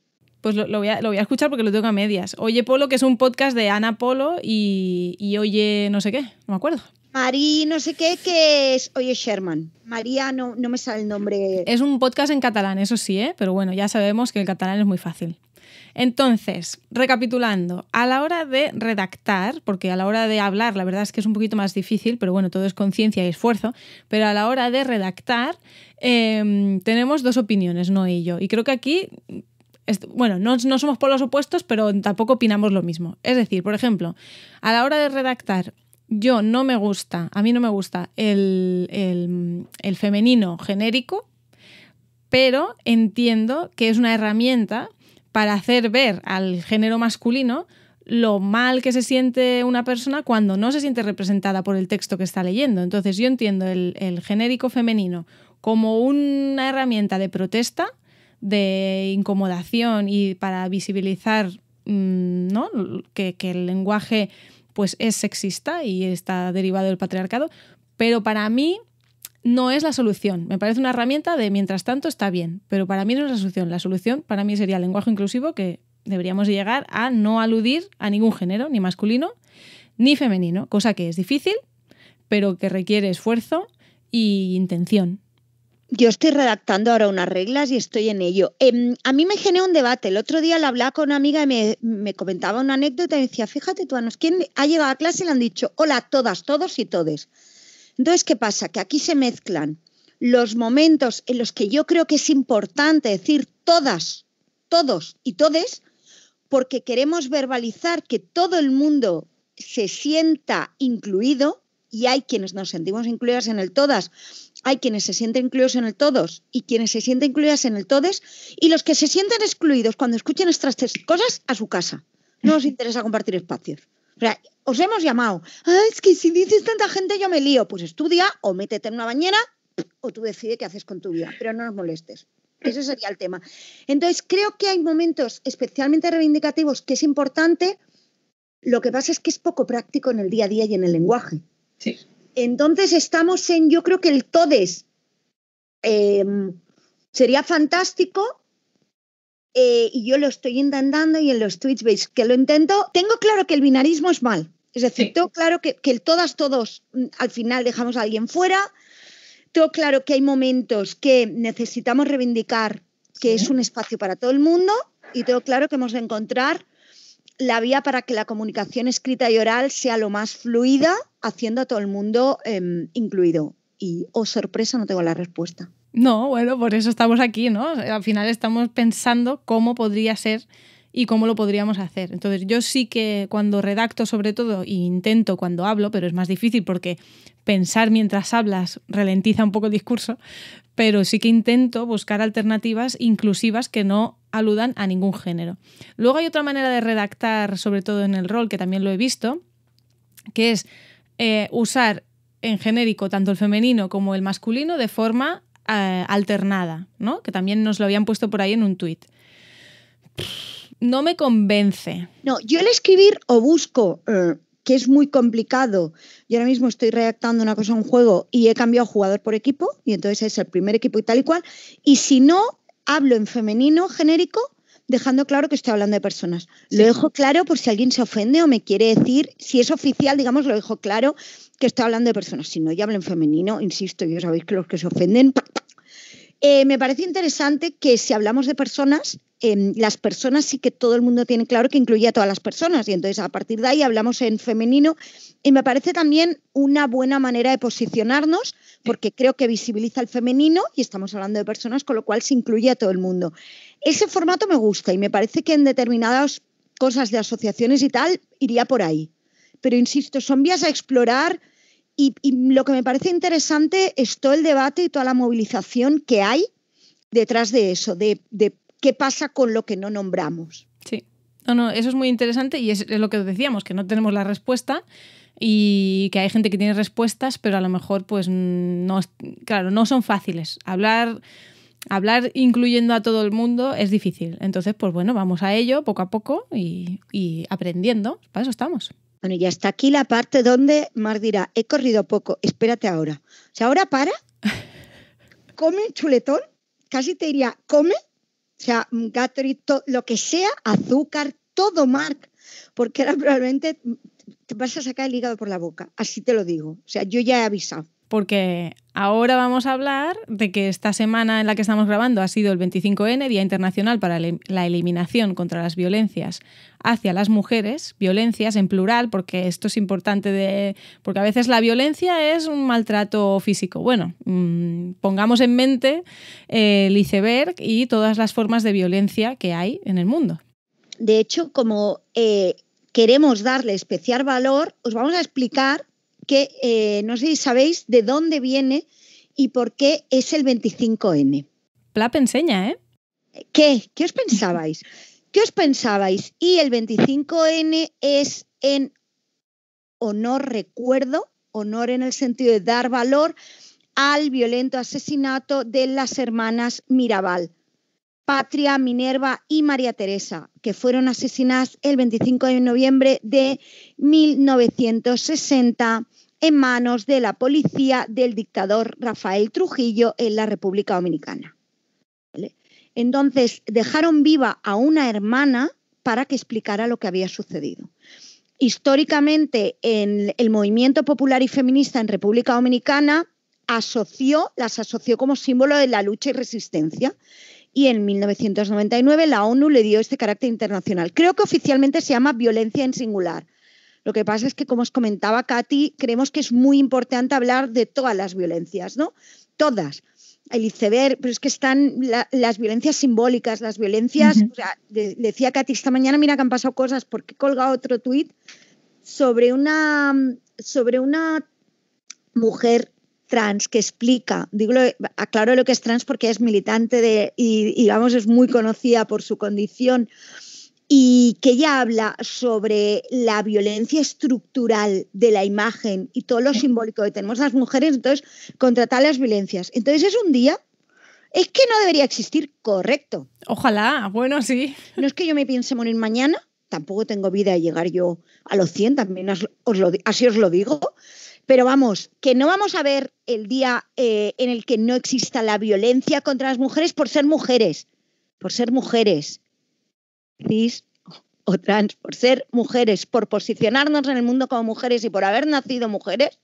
pues lo, voy a, escuchar porque lo tengo a medias. Oye Polo, que es un podcast de Ana Polo y, Oye no sé qué, no me acuerdo. Mari no sé qué, que es Oye Sherman. María no, me sale el nombre. Es un podcast en catalán, eso sí, ¿eh? pero bueno, ya sabemos que el catalán es muy fácil. Entonces, recapitulando, a la hora de redactar, porque a la hora de hablar la verdad es que es un poquito más difícil, pero bueno, todo es conciencia y esfuerzo, pero a la hora de redactar em, tenemos dos opiniones, no y yo. Y creo que aquí bueno, no, somos polos opuestos, pero tampoco opinamos lo mismo. Es decir, por ejemplo, a la hora de redactar yo no me gusta, a mí no me gusta el, el, femenino genérico, pero entiendo que es una herramienta para hacer ver al género masculino lo mal que se siente una persona cuando no se siente representada por el texto que está leyendo. Entonces yo entiendo el genérico femenino como una herramienta de protesta de incomodación y para visibilizar mm, ¿no? que, el lenguaje pues, es sexista y está derivado del patriarcado, pero para mí no es la solución. Me parece una herramienta de mientras tanto está bien, pero para mí no es la solución. La solución para mí sería el lenguaje inclusivo que deberíamos llegar a no aludir a ningún género, ni masculino ni femenino, cosa que es difícil, pero que requiere esfuerzo e intención. Yo estoy redactando ahora unas reglas y estoy en ello. Em, a mí me genera un debate. El otro día le hablaba con una amiga y me, comentaba una anécdota y me decía, fíjate tú, a nos quién ha llegado a clase y le han dicho, hola a todas, todos y todes. Entonces, ¿qué pasa? Que aquí se mezclan los momentos en los que yo creo que es importante decir todas, todos y todes, porque queremos verbalizar que todo el mundo se sienta incluido y hay quienes nos sentimos incluidas en el todas hay quienes se sienten incluidos en el todos y quienes se sienten incluidas en el todes y los que se sienten excluidos cuando escuchen estas cosas a su casa. No os interesa compartir espacios. os hemos llamado. es que si dices tanta gente yo me lío. Pues estudia o métete en una bañera o tú decide qué haces con tu vida, pero no nos molestes. Ese sería el tema. Entonces, creo que hay momentos especialmente reivindicativos que es importante. Lo que pasa es que es poco práctico en el día a día y en el lenguaje. Sí. Entonces estamos en, yo creo que el todes em, sería fantástico eh, y yo lo estoy intentando y en los tweets veis que lo intento. Tengo claro que el binarismo es mal, es decir, tengo claro que, el todas, todos, mm, al final dejamos a alguien fuera. Tengo claro que hay momentos que necesitamos reivindicar que es un espacio para todo el mundo y tengo claro que hemos de encontrar la vía para que la comunicación escrita y oral sea lo más fluida, haciendo a todo el mundo em, incluido. Y, oh sorpresa, no tengo la respuesta. No, bueno, por eso estamos aquí, ¿no? Al final estamos pensando cómo podría ser y cómo lo podríamos hacer. Entonces, yo sí que cuando redacto sobre todo, e intento cuando hablo, pero es más difícil porque pensar mientras hablas ralentiza un poco el discurso, pero sí que intento buscar alternativas inclusivas que no aludan a ningún género. Luego hay otra manera de redactar, sobre todo en el rol, que también lo he visto, que es eh, usar en genérico tanto el femenino como el masculino de forma eh, alternada, ¿no? que también nos lo habían puesto por ahí en un tuit. No me convence. No, yo el escribir o busco eh, que es muy complicado. Yo ahora mismo estoy redactando una cosa, un juego, y he cambiado jugador por equipo, y entonces es el primer equipo y tal y cual. Y si no, hablo en femenino genérico, dejando claro que estoy hablando de personas. Lo dejo claro por si alguien se ofende o me quiere decir, si es oficial, digamos, lo dejo claro que estoy hablando de personas. Si no, yo hablo en femenino, insisto, yo sabéis que los que se ofenden... Eh, me parece interesante que si hablamos de personas, Em, las personas sí que todo el mundo tiene claro que incluye a todas las personas y entonces a partir de ahí hablamos en femenino y me parece también una buena manera de posicionarnos porque creo que visibiliza el femenino y estamos hablando de personas con lo cual se incluye a todo el mundo. Ese formato me gusta y me parece que en determinadas cosas de asociaciones y tal iría por ahí. Pero insisto, son vías a explorar y, lo que me parece interesante es todo el debate y toda la movilización que hay detrás de eso, de qué pasa con lo que no nombramos. Sí, no, no, eso es muy interesante y es, lo que decíamos, que no tenemos la respuesta y que hay gente que tiene respuestas, pero a lo mejor, pues, no, claro, no son fáciles. Hablar, hablar incluyendo a todo el mundo es difícil. Entonces, pues bueno, vamos a ello poco a poco y, aprendiendo. Para eso estamos. Bueno, y hasta aquí la parte donde Mar dirá, he corrido poco, espérate ahora. O sea, ahora para, [LAUGHS] come chuletón, casi te diría, come o sea, Gatorade, lo que sea, azúcar, todo, Mark porque ahora probablemente te vas a sacar el hígado por la boca, así te lo digo. O sea, yo ya he avisado porque ahora vamos a hablar de que esta semana en la que estamos grabando ha sido el 25N, Día Internacional para la Eliminación contra las Violencias hacia las Mujeres, violencias en plural, porque esto es importante, de, porque a veces la violencia es un maltrato físico. Bueno, mm, pongamos en mente eh, el iceberg y todas las formas de violencia que hay en el mundo. De hecho, como eh, queremos darle especial valor, os vamos a explicar que eh, no sé si sabéis de dónde viene y por qué es el 25N. Plap enseña, ¿eh? ¿Qué? ¿Qué os pensabais? ¿Qué os pensabais? Y el 25N es en honor recuerdo, honor en el sentido de dar valor al violento asesinato de las hermanas Mirabal. Patria, Minerva y María Teresa, que fueron asesinadas el 25 de noviembre de 1960 en manos de la policía del dictador Rafael Trujillo en la República Dominicana. Entonces, dejaron viva a una hermana para que explicara lo que había sucedido. Históricamente, en el movimiento popular y feminista en República Dominicana asoció, las asoció como símbolo de la lucha y resistencia y en 1999 la ONU le dio este carácter internacional. Creo que oficialmente se llama violencia en singular. Lo que pasa es que, como os comentaba Katy, creemos que es muy importante hablar de todas las violencias, ¿no? Todas. El iceberg, pero es que están las violencias simbólicas, las violencias. decía Katy esta mañana, mira que han pasado cosas, porque colga otro tuit sobre una, sobre una mujer trans que explica, digo, aclaro lo que es trans porque es militante de, y, vamos, es muy conocida por su condición, y que ella habla sobre la violencia estructural de la imagen y todo lo simbólico que tenemos las mujeres, entonces, contra tales violencias. Entonces es un día es que no debería existir, correcto. Ojalá, bueno, sí. No es que yo me piense morir mañana, tampoco tengo vida a llegar yo a los 100, así os lo digo, pero vamos, que no vamos a ver el día eh, en el que no exista la violencia contra las mujeres por ser mujeres, por ser mujeres cis o trans, por ser mujeres, por posicionarnos en el mundo como mujeres y por haber nacido mujeres,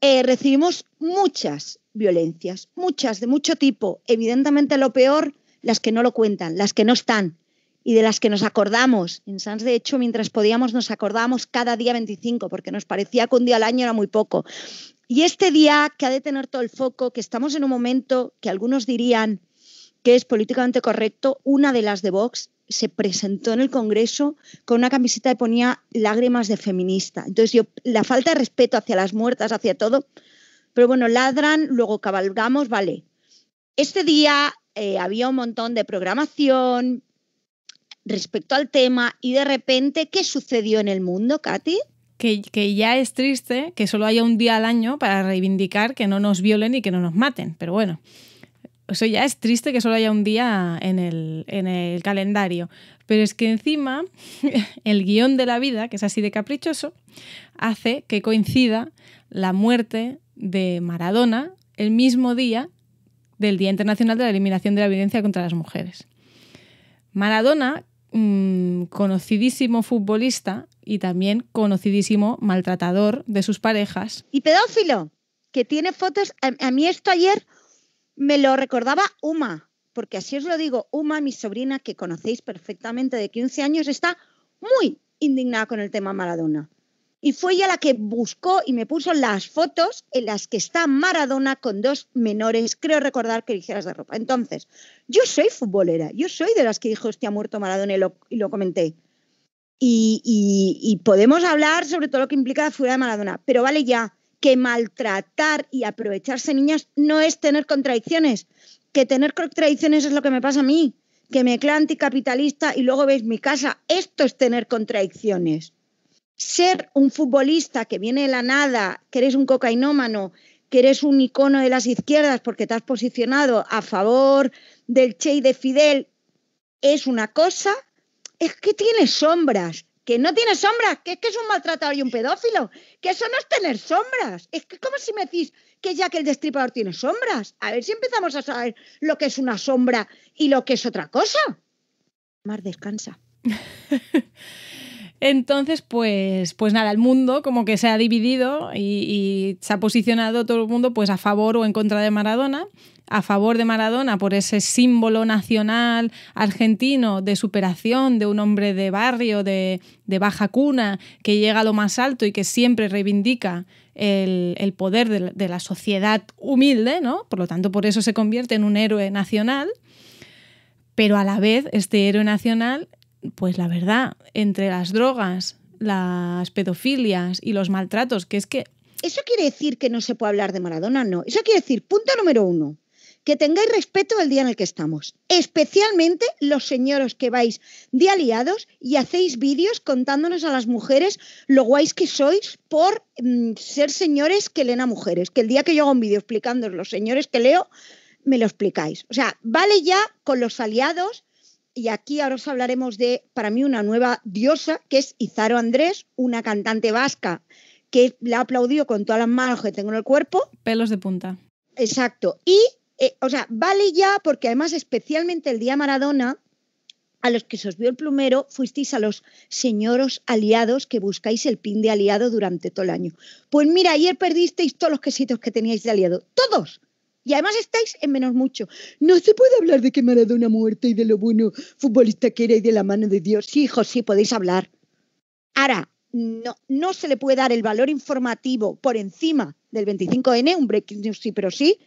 eh, recibimos muchas violencias, muchas, de mucho tipo. Evidentemente lo peor, las que no lo cuentan, las que no están, y de las que nos acordamos. En Sans, de hecho, mientras podíamos, nos acordamos cada día 25, porque nos parecía que un día al año era muy poco. Y este día que ha de tener todo el foco, que estamos en un momento que algunos dirían que es políticamente correcto, una de las de Vox se presentó en el Congreso con una camiseta que ponía lágrimas de feminista. Entonces, yo, la falta de respeto hacia las muertas, hacia todo, pero bueno, ladran, luego cabalgamos, vale. Este día eh, había un montón de programación, respecto al tema y de repente, ¿qué sucedió en el mundo, Katy? Que, ya es triste que solo haya un día al año para reivindicar que no nos violen y que no nos maten. Pero bueno, eso ya es triste que solo haya un día en el, en el calendario. Pero es que encima [LAUGHS] el guión de la vida, que es así de caprichoso, hace que coincida la muerte de Maradona el mismo día del Día Internacional de la Eliminación de la Violencia contra las Mujeres. Maradona, Mm, conocidísimo futbolista y también conocidísimo maltratador de sus parejas. Y pedófilo, que tiene fotos. A, a, mí esto ayer me lo recordaba Uma, porque así os lo digo, Uma, mi sobrina que conocéis perfectamente de 15 años, está muy indignada con el tema Maradona. Y fue ella la que buscó y me puso las fotos en las que está Maradona con dos menores, creo recordar que dijeras de ropa. Entonces, yo soy futbolera, yo soy de las que dijo, hostia, ha muerto Maradona y lo, comenté. Y, podemos hablar sobre todo lo que implica la figura de Maradona, pero vale ya que maltratar y aprovecharse niñas no es tener contradicciones, que tener contradicciones es lo que me pasa a mí, que me crea anticapitalista y luego veis mi casa, esto es tener contradicciones ser un futbolista que viene de la nada, que eres un cocainómano, que eres un icono de las izquierdas porque te has posicionado a favor del Che y de Fidel, es una cosa, es que tiene sombras, que no tiene sombras, que es que es un maltratador y un pedófilo, que eso no es tener sombras, es que como si me decís que ya que el Destripador tiene sombras, a ver si empezamos a saber lo que es una sombra y lo que es otra cosa. Mar, descansa. [LAUGHS] Entonces, pues, pues nada, el mundo como que se ha dividido y, se ha posicionado todo el mundo pues a favor o en contra de Maradona a favor de Maradona por ese símbolo nacional argentino de superación de un hombre de barrio, de, baja cuna, que llega a lo más alto y que siempre reivindica el, poder de, la sociedad humilde, ¿no? Por lo tanto, por eso se convierte en un héroe nacional. Pero a la vez, este héroe nacional pues la verdad, entre las drogas, las pedofilias y los maltratos, que es que... Eso quiere decir que no se puede hablar de Maradona, no. Eso quiere decir, punto número uno, que tengáis respeto el día en el que estamos. Especialmente los señores que vais de aliados y hacéis vídeos contándonos a las mujeres lo guays que sois por mm, ser señores que leen a mujeres. Que el día que yo haga un vídeo explicando los señores que leo, me lo explicáis. O sea, vale ya con los aliados y aquí ahora os hablaremos de, para mí, una nueva diosa, que es Izaro Andrés, una cantante vasca que la aplaudió con todas las manos que tengo en el cuerpo. Pelos de punta. Exacto. Y, eh, o sea, vale ya, porque además, especialmente el día Maradona, a los que se os vio el plumero, fuisteis a los señoros aliados que buscáis el pin de aliado durante todo el año. Pues mira, ayer perdisteis todos los quesitos que teníais de aliado. ¡Todos! Y además estáis en menos mucho. No se puede hablar de que una muerte y de lo bueno futbolista que era y de la mano de Dios. Sí, hijos, sí, podéis hablar. Ahora, no, no se le puede dar el valor informativo por encima del 25N, un breaking news sí, pero sí.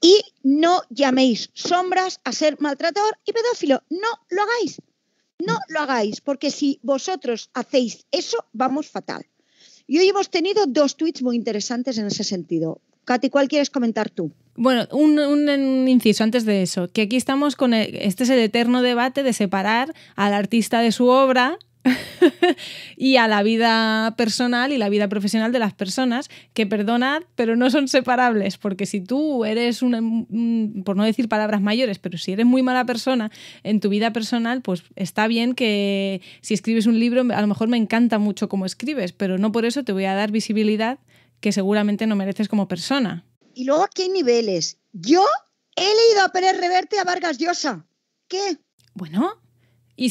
Y no llaméis sombras a ser maltratador y pedófilo. No lo hagáis. No lo hagáis, porque si vosotros hacéis eso, vamos fatal. Y hoy hemos tenido dos tweets muy interesantes en ese sentido. Katy, ¿cuál quieres comentar tú? Bueno, un, inciso antes de eso, que aquí estamos con, este es el eterno debate de separar al artista de su obra [LAUGHS] y a la vida personal y la vida profesional de las personas, que perdonad, pero no son separables, porque si tú eres un por no decir palabras mayores, pero si eres muy mala persona en tu vida personal, pues está bien que si escribes un libro, a lo mejor me encanta mucho cómo escribes, pero no por eso te voy a dar visibilidad que seguramente no mereces como persona. Y luego aquí hay niveles. Yo he leído a Pérez Reverte a Vargas Llosa. ¿Qué? Bueno, y,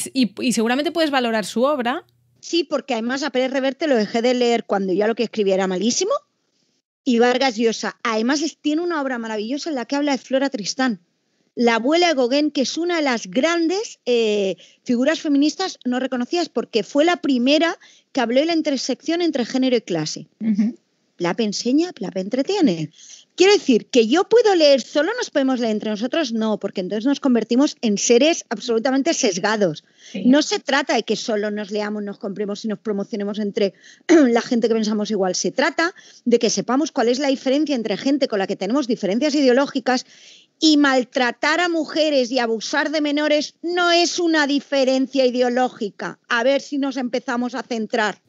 seguramente puedes valorar su obra. Sí, porque además a Pérez Reverte lo dejé de leer cuando ya lo que escribía era malísimo. Y Vargas Llosa, además, tiene una obra maravillosa en la que habla de Flora Tristán la abuela de Gauguin, que es una de las grandes eh, figuras feministas no reconocidas, porque fue la primera que habló de la intersección entre género y clase. Uh enseña, Plape entretiene. Quiero decir que yo puedo leer, solo nos podemos leer entre nosotros, no, porque entonces nos convertimos en seres absolutamente sesgados. No se trata de que solo nos leamos, nos compremos y nos promocionemos entre [CLEARS THROAT] la gente que pensamos igual. Se trata de que sepamos cuál es la diferencia entre gente con la que tenemos diferencias ideológicas y maltratar a mujeres y abusar de menores no es una diferencia ideológica. A ver si nos empezamos a centrar.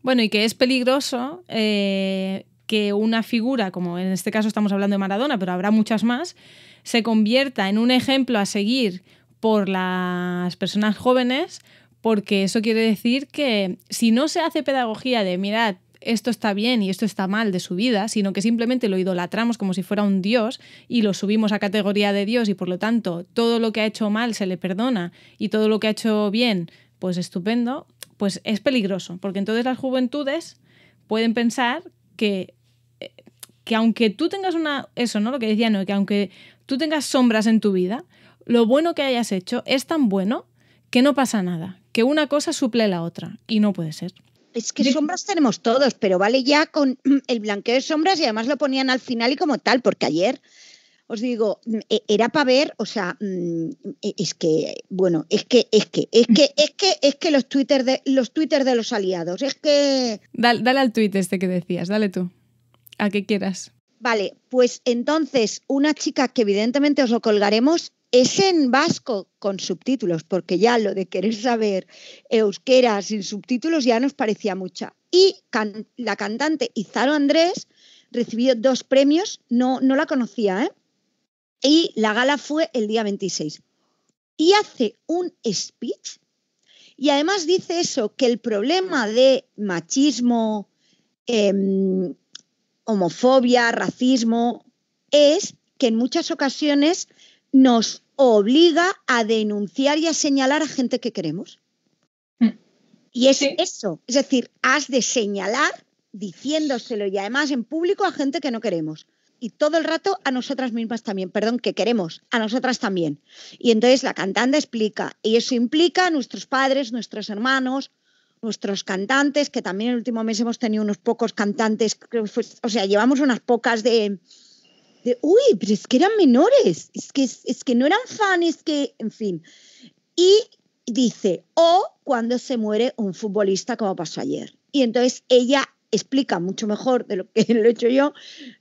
Bueno, y que es peligroso. Eh, que una figura, como en este caso estamos hablando de Maradona, pero habrá muchas más, se convierta en un ejemplo a seguir por las personas jóvenes, porque eso quiere decir que si no se hace pedagogía de, mirad, esto está bien y esto está mal de su vida, sino que simplemente lo idolatramos como si fuera un dios y lo subimos a categoría de dios y por lo tanto todo lo que ha hecho mal se le perdona y todo lo que ha hecho bien, pues estupendo, pues es peligroso, porque entonces las juventudes pueden pensar que que aunque tú tengas una, eso, ¿no? Lo que decía, no, que aunque tú tengas sombras en tu vida, lo bueno que hayas hecho es tan bueno que no pasa nada, que una cosa suple la otra y no puede ser. Es que sombras tenemos todos, pero vale ya con [CLEARS THROAT] el blanqueo de sombras y además lo ponían al final y como tal, porque ayer os digo, mm, e, era para ver, o sea, mm, e, es que, bueno, es que, es que, es que, es que, es que los Twitter de los Twitter de los aliados, es que. Dale, dale al tweet este que decías, dale tú a que quieras. Vale, pues entonces, una chica que evidentemente os lo colgaremos es en vasco con subtítulos, porque ya lo de querer saber euskera sin subtítulos ya nos parecía mucha. Y la cantante Izaro Andrés recibió dos premios, no, no la conocía, ¿eh? Y la gala fue el día 26. Y hace un speech y además dice eso, que el problema de machismo em, homofobia, racismo, es que en muchas ocasiones nos obliga a denunciar y a señalar a gente que queremos. Mm. Y es eso, es decir, has de señalar diciéndoselo y además en público a gente que no queremos. Y todo el rato a nosotras mismas también, perdón, que queremos, a nosotras también. Y entonces la cantante explica, y eso implica a nuestros padres, nuestros hermanos, nuestros cantantes, que también el último mes hemos tenido unos pocos cantantes, o sea, llevamos unas pocas de, uy, pero es que eran menores, es que, es, que no eran fans. que, en fin. Y dice, o cuando se muere un futbolista como pasó ayer. Y entonces ella explica mucho mejor de lo que [LAUGHS] lo he hecho yo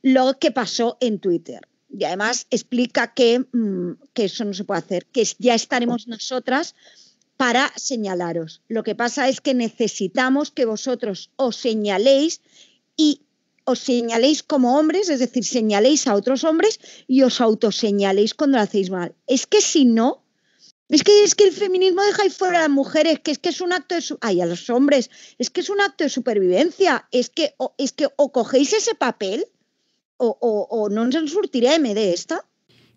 lo que pasó en Twitter. Y además explica que, mm, que eso no se puede hacer, que ya estaremos nosotras para señalaros. Lo que pasa es que necesitamos que vosotros os señaléis y os señaléis como hombres, es decir, señaléis a otros hombres y os autoseñaléis cuando lo hacéis mal. Es que si no, es que, es que el feminismo deja ahí fuera a las mujeres, que es que es un acto de ay, a los hombres, es que es un acto de supervivencia, es que o, es que o cogéis ese papel o, no nos surtiré de esta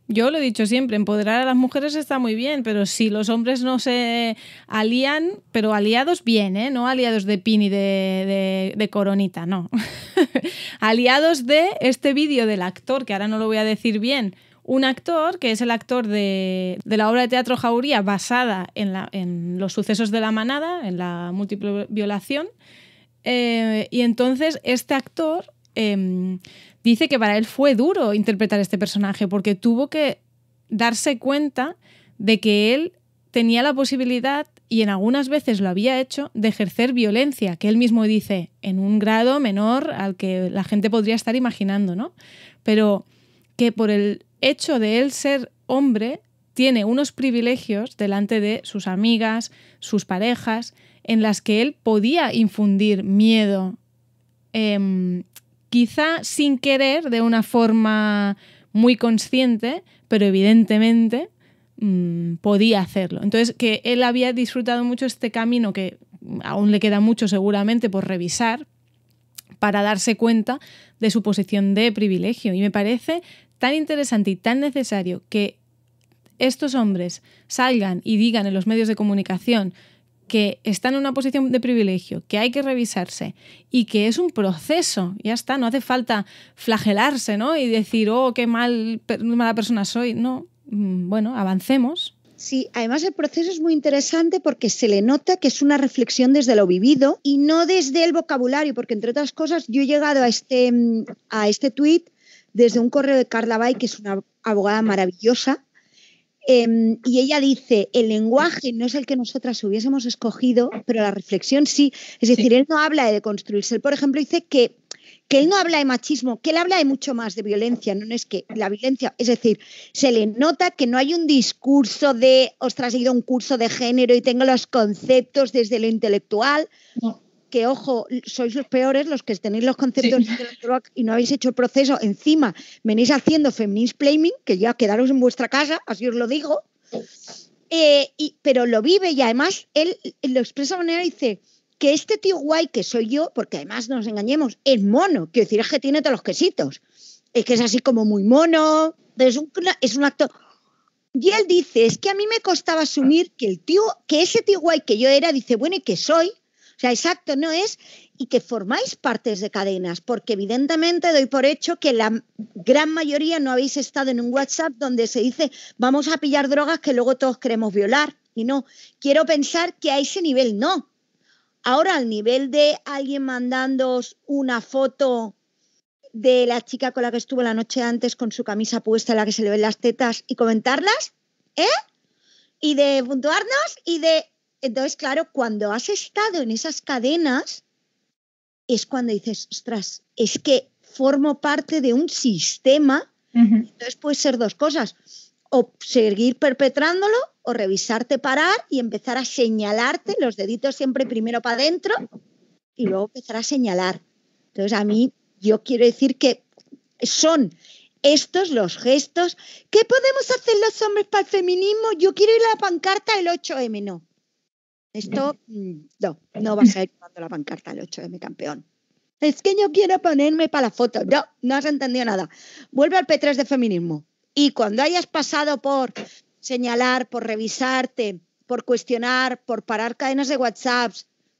yo lo he dicho siempre, empoderar a las mujeres está muy bien, pero si los hombres no se alían, pero aliados bien, ¿eh? no aliados de Pini, y de, coronita, no. [LAUGHS] aliados de este vídeo del actor, que ahora no lo voy a decir bien, un actor que es el actor de, la obra de teatro Jauría basada en, la, en, los sucesos de la manada, en la múltiple violación. Eh, y entonces este actor em, dice que para él fue duro interpretar este personaje porque tuvo que darse cuenta de que él tenía la posibilidad, y en algunas veces lo había hecho, de ejercer violencia, que él mismo dice, en un grado menor al que la gente podría estar imaginando, ¿no? Pero que por el hecho de él ser hombre, tiene unos privilegios delante de sus amigas, sus parejas, en las que él podía infundir miedo, em, quizá sin querer, de una forma muy consciente, pero evidentemente mm, podía hacerlo. Entonces, que él había disfrutado mucho este camino, que aún le queda mucho seguramente por revisar, para darse cuenta de su posición de privilegio. Y me parece tan interesante y tan necesario que estos hombres salgan y digan en los medios de comunicación, que están en una posición de privilegio, que hay que revisarse y que es un proceso, ya está, no hace falta flagelarse, ¿no? Y decir, oh, qué mal, mala persona soy. No, mm, bueno, avancemos. Sí, además el proceso es muy interesante porque se le nota que es una reflexión desde lo vivido y no desde el vocabulario, porque entre otras cosas yo he llegado a este, mm, a este tuit desde un correo de Carla Bay, que es una abogada maravillosa, Em, y ella dice, el lenguaje no es el que nosotras hubiésemos escogido, pero la reflexión sí. Es decir, él no habla de construirse. Él, por ejemplo, dice que, que él no habla de machismo, que él habla de mucho más de violencia, no es que la violencia, es decir, se le nota que no hay un discurso de, ostras, he ido a un curso de género y tengo los conceptos desde lo intelectual que ojo, sois los peores los que tenéis los conceptos y no habéis hecho el proceso. Encima, venís haciendo feminist blaming, que ya quedaros en vuestra casa, así os lo digo. Eh, pero lo vive y además él, lo expresa de manera, dice que este tío guay que soy yo, porque además no nos engañemos, es mono, quiero decir, es que tiene todos los quesitos. Es que es así como muy mono, es un, es acto... Y él dice, es que a mí me costaba asumir que el tío, que ese tío guay que yo era, dice, bueno, ¿y que soy? sea, exacto, no es y que formáis partes de cadenas, porque evidentemente doy por hecho que la gran mayoría no habéis estado en un WhatsApp donde se dice vamos a pillar drogas que luego todos queremos violar. Y no, quiero pensar que a ese nivel no. Ahora, al nivel de alguien mandándoos una foto de la chica con la que estuvo la noche antes con su camisa puesta, en la que se le ven las tetas, y comentarlas, ¿eh? Y de puntuarnos y de entonces, claro, cuando has estado en esas cadenas, es cuando dices, ostras, es que formo parte de un sistema, entonces puede ser dos cosas, o seguir perpetrándolo o revisarte, parar y empezar a señalarte, los deditos siempre primero para adentro y luego empezar a señalar. Entonces a mí yo quiero decir que son estos los gestos. ¿Qué podemos hacer los hombres para el feminismo? Yo quiero ir a la pancarta del 8M, no. Esto mm, no, no vas a ir tomando la pancarta al 8 de mi campeón. Es que yo quiero ponerme para la foto. No, no has entendido nada. Vuelve al P3 de feminismo. Y cuando hayas pasado por señalar, por revisarte, por cuestionar, por parar cadenas de WhatsApp,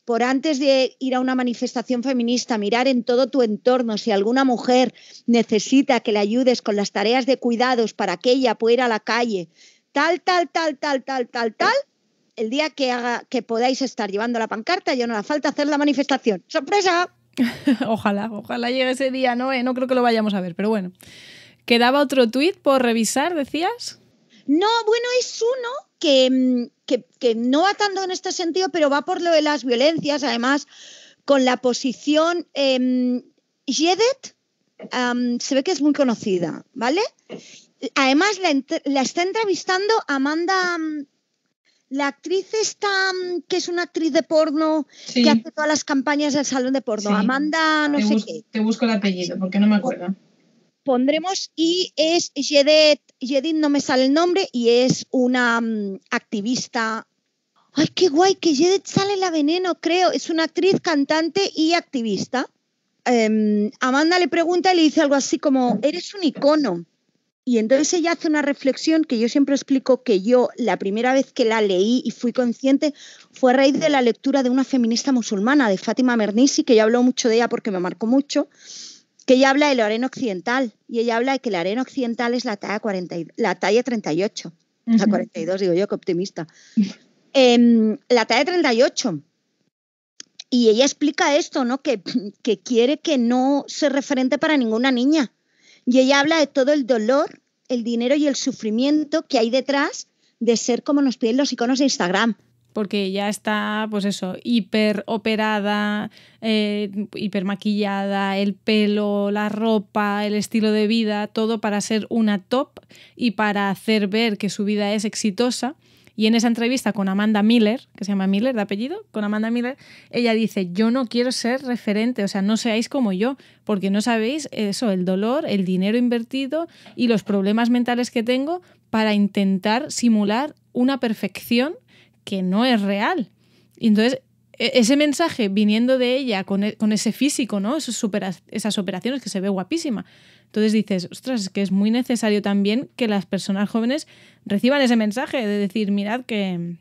por antes de ir a una manifestación feminista, mirar en todo tu entorno si alguna mujer necesita que le ayudes con las tareas de cuidados para que ella pueda ir a la calle, tal, tal, tal, tal, tal, tal, tal, el día que, haga, que podáis estar llevando la pancarta, ya no hará falta hacer la manifestación. ¡Sorpresa! [LAUGHS] ojalá, ojalá llegue ese día, ¿no? Eh, no creo que lo vayamos a ver, pero bueno. ¿Quedaba otro tuit por revisar, decías? No, bueno, es uno que, mm, no va tanto en este sentido, pero va por lo de las violencias, además, con la posición eh, se ve que es muy conocida, ¿vale? Además, la, está entrevistando Amanda... Mm, la actriz está, mm, que es una actriz de porno, que hace todas las campañas del salón de porno. Amanda, no sé qué. Te busco el apellido, porque no me acuerdo. Pondremos y es Jedet, Jedit no me sale el nombre, y es una mm, activista. Ay, qué guay, que Jedet sale la veneno, creo. Es una actriz, cantante y activista. Em, Amanda le pregunta y le dice algo así como, eres un icono. Y entonces ella hace una reflexión que yo siempre explico que yo la primera vez que la leí y fui consciente fue a raíz de la lectura de una feminista musulmana, de Fátima Mernissi, que yo hablo mucho de ella porque me marcó mucho, que ella habla de la arena occidental y ella habla de que la arena occidental es la talla, 40, la talla 38, la 42 digo yo, que optimista. Em, la talla 38. Y ella explica esto, ¿no? Que, que quiere que no se referente para ninguna niña y ella habla de todo el dolor, el dinero y el sufrimiento que hay detrás de ser como nos piden los iconos de Instagram. Porque ya está, pues eso, hiper operada, eh, hiper maquillada, el pelo, la ropa, el estilo de vida, todo para ser una top y para hacer ver que su vida es exitosa y en esa entrevista con Amanda Miller, que se llama Miller de apellido, con Amanda Miller, ella dice, yo no quiero ser referente, o sea, no seáis como yo, porque no sabéis eso, el dolor, el dinero invertido y los problemas mentales que tengo para intentar simular una perfección que no es real. Y entonces e, ese mensaje viniendo de ella con, e, ese físico, ¿no? esas operaciones que se ve guapísima. Entonces dices, ostras, es que es muy necesario también que las personas jóvenes reciban ese mensaje de decir, mirad que,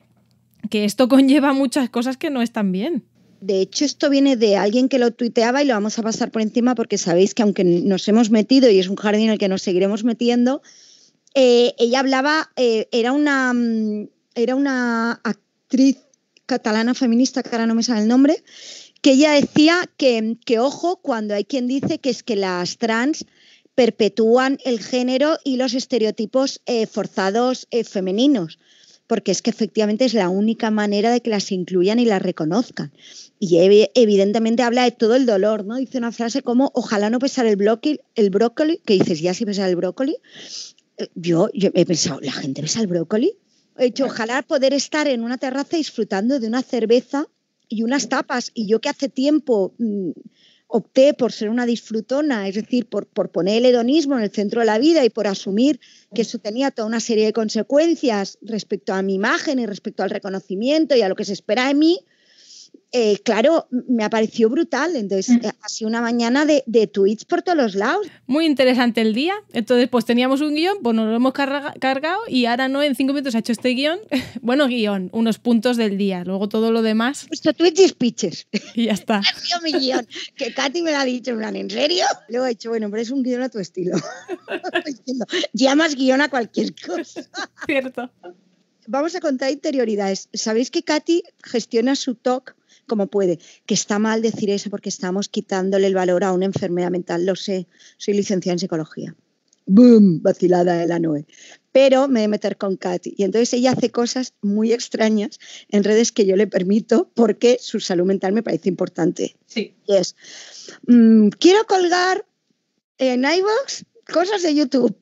esto conlleva muchas cosas que no están bien. De hecho, esto viene de alguien que lo tuiteaba y lo vamos a pasar por encima porque sabéis que aunque nos hemos metido y es un jardín en el que nos seguiremos metiendo, eh, ella hablaba, eh, era, una, mm, era una actriz catalana feminista, que ahora no me sale el nombre, que ella decía que, ojo cuando hay quien dice que es que las trans perpetúan el género y los estereotipos eh, forzados eh, femeninos, porque es que efectivamente es la única manera de que las incluyan y las reconozcan. Y evidentemente habla de todo el dolor, ¿no? Dice una frase como, ojalá no pesar el, el brócoli, que dices, ya si pesa el brócoli. Eh, yo, yo he pensado, ¿la gente pesa el brócoli? hecho, ojalá poder estar en una terraza disfrutando de una cerveza y unas tapas. Y yo que hace tiempo mm, opté por ser una disfrutona, es decir, por, por, poner el hedonismo en el centro de la vida y por asumir que eso tenía toda una serie de consecuencias respecto a mi imagen y respecto al reconocimiento y a lo que se espera de mí, eh, claro, me apareció brutal. Entonces, mm. eh, así una mañana de, tweets por todos lados. Muy interesante el día. Entonces, pues teníamos un guión, pues nos lo hemos cargado y ahora no, en cinco minutos ha hecho este guión. [LAUGHS] bueno, guión, unos puntos del día. Luego todo lo demás. Puesto tweets y speeches. [LAUGHS] Y ya está. ha mi guión. Que Katy me lo ha dicho, en plan, ¿en serio? Luego he dicho, bueno, pero es un guión a tu estilo. Llamas [LAUGHS] guión a cualquier cosa. Cierto. Vamos a contar interioridades. Sabéis que Katy gestiona su talk como puede. Que está mal decir eso porque estamos quitándole el valor a una enfermedad mental. Lo sé, soy licenciada en psicología. ¡Boom! Vacilada de la nube. Pero me he de meter con Katy. Y entonces ella hace cosas muy extrañas en redes que yo le permito porque su salud mental me parece importante. Sí. es, mm, quiero colgar en iVoox cosas de YouTube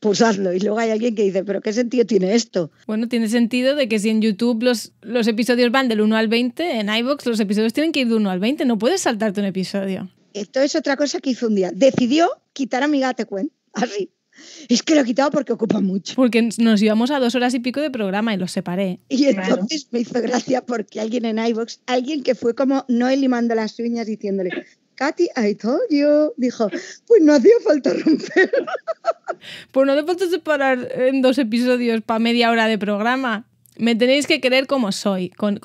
pulsarlo Y luego hay alguien que dice, pero ¿qué sentido tiene esto? Bueno, tiene sentido de que si en YouTube los, los episodios van del 1 al 20, en iVoox los episodios tienen que ir del 1 al 20, no puedes saltarte un episodio. Esto es otra cosa que hizo un día. Decidió quitar a mi gata así. Es que lo he quitado porque ocupa mucho. Porque nos íbamos a dos horas y pico de programa y los separé. Y entonces me hizo gracia porque alguien en iVox, alguien que fue como no limando las uñas diciéndole, Katy, I told you. Dijo, pues no hacía falta romper. [LAUGHS] Pues no hace falta separar en dos episodios para media hora de programa. Me tenéis que querer como soy, con,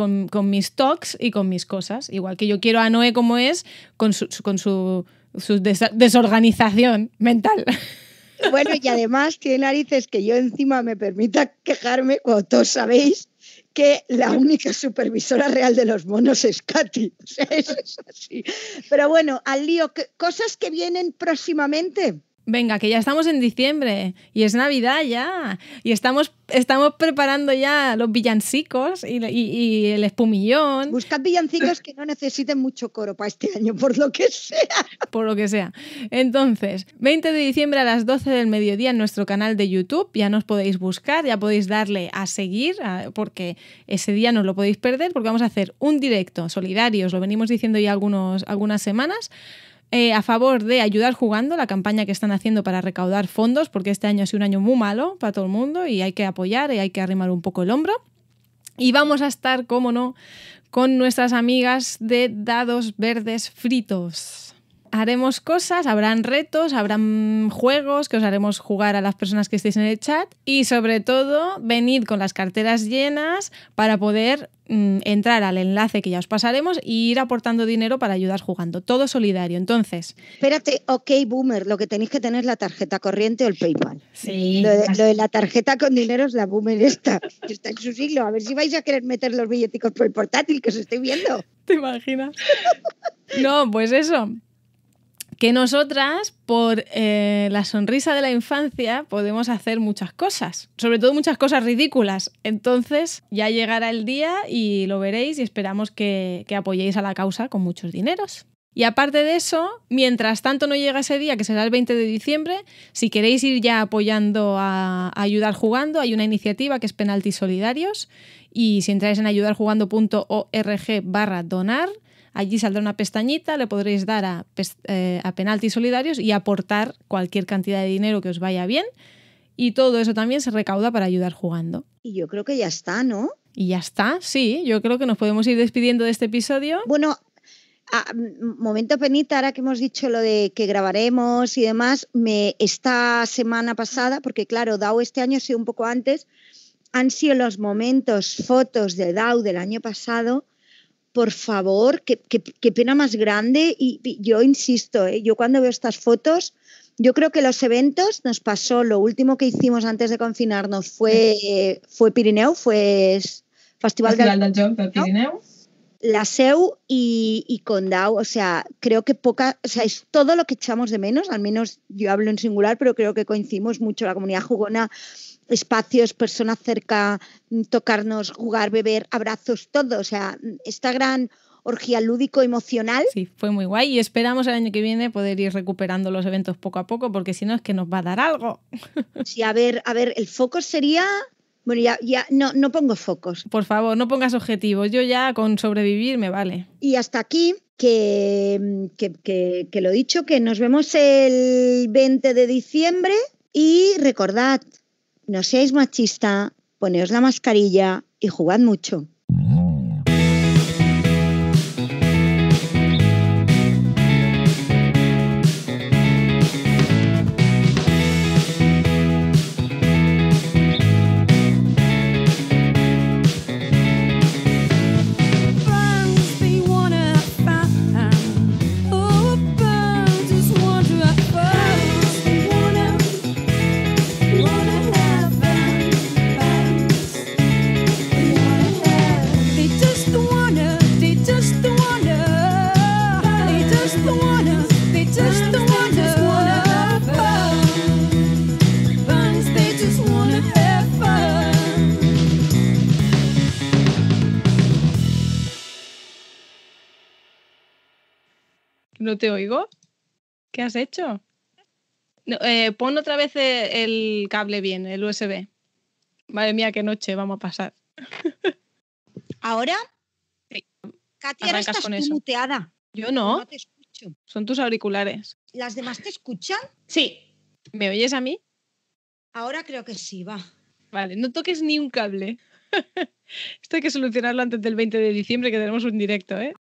mis talks y con mis cosas. Igual que yo quiero a Noé como es, con su, con su, desorganización mental. Bueno, y además, tiene narices que yo encima me permita quejarme cuando todos sabéis que la única supervisora real de los monos es Katy. [LAUGHS] eso es así. Pero bueno, al lío, cosas que vienen próximamente. Venga, que ya estamos en diciembre y es Navidad ya. Y estamos, estamos preparando ya los villancicos y, el espumillón. Buscad villancicos que no necesiten mucho coro para este año, por lo que sea. Por lo que sea. Entonces, 20 de diciembre a las 12 del mediodía en nuestro canal de YouTube. Ya nos podéis buscar, ya podéis darle a seguir, porque ese día no lo podéis perder, porque vamos a hacer un directo solidario. Os lo venimos diciendo ya algunos, algunas semanas eh, a favor de ayudar jugando, la campaña que están haciendo para recaudar fondos, porque este año ha sido un año muy malo para todo el mundo y hay que apoyar y hay que arrimar un poco el hombro. Y vamos a estar, cómo no, con nuestras amigas de Dados Verdes Fritos haremos cosas, habrán retos, habrán juegos que os haremos jugar a las personas que estéis en el chat y sobre todo venid con las carteras llenas para poder mm, entrar al enlace que ya os pasaremos e ir aportando dinero para ayudar jugando. Todo solidario, entonces. Espérate, ok, boomer, lo que tenéis que tener es la tarjeta corriente o el PayPal. Sí. Lo de, la tarjeta con dinero es la boomer esta. Está en su siglo. A ver si vais a querer meter los billeticos por el portátil que os estoy viendo. ¿Te imaginas? [LAUGHS] No, pues eso que nosotras, por eh, la sonrisa de la infancia, podemos hacer muchas cosas, sobre todo muchas cosas ridículas. Entonces, ya llegará el día y lo veréis y esperamos que, apoyéis a la causa con muchos dineros. Y aparte de eso, mientras tanto no llega ese día, que será el 20 de diciembre, si queréis ir ya apoyando a, Ayudar Jugando, hay una iniciativa que es Penaltis Solidarios. Y si entráis en ayudarjugando.org barra donar, Allí saldrá una pestañita, le podréis dar a, eh, Penalti solidarios y aportar cualquier cantidad de dinero que os vaya bien. Y todo eso también se recauda para ayudar jugando. Y yo creo que ya está, ¿no? Y ya está, sí. Yo creo que nos podemos ir despidiendo de este episodio. Bueno, momento penita, ahora que hemos dicho lo de que grabaremos y demás, me, esta semana pasada, porque claro, DAO este año ha sido un poco antes, han sido los momentos, fotos de DAO del año pasado por favor, qué, pena más grande. Y, yo insisto, ¿eh? yo cuando veo estas fotos, yo creo que los eventos nos pasó, lo último que hicimos antes de confinarnos fue, fue Pirineu, fue Festival, de del, del La SEU y, y Condau, o sea, creo que poca, o sea, es todo lo que echamos de menos, al menos yo hablo en singular, pero creo que coincidimos mucho, la comunidad jugona espacios, personas cerca, tocarnos, jugar, beber, abrazos, todo. O sea, esta gran orgía lúdico-emocional. Sí, fue muy guay y esperamos el año que viene poder ir recuperando los eventos poco a poco porque si no es que nos va a dar algo. [LAUGHS] Sí, a ver, a ver, el foco sería... Bueno, ya, no, no pongo focos. Por favor, no pongas objetivos. Yo ya con sobrevivir me vale. Y hasta aquí, que, que, que, que lo dicho, que nos vemos el 20 de diciembre y recordad, no seáis machista, poneos la mascarilla y jugad mucho. No te oigo. ¿Qué has hecho? Eh, pon otra vez eh, el cable bien, el USB. Madre mía, qué noche vamos a pasar. [LAUGHS] ¿Ahora? Sí. Katia, ahora estás muteada. Yo no. Son tus auriculares. ¿Las demás te escuchan? Sí. ¿Me oyes a mí? Ahora creo que sí, va. Vale, no toques ni un cable. [LAUGHS] Esto hay que solucionarlo antes del 20 de diciembre, que tenemos un directo, ¿eh?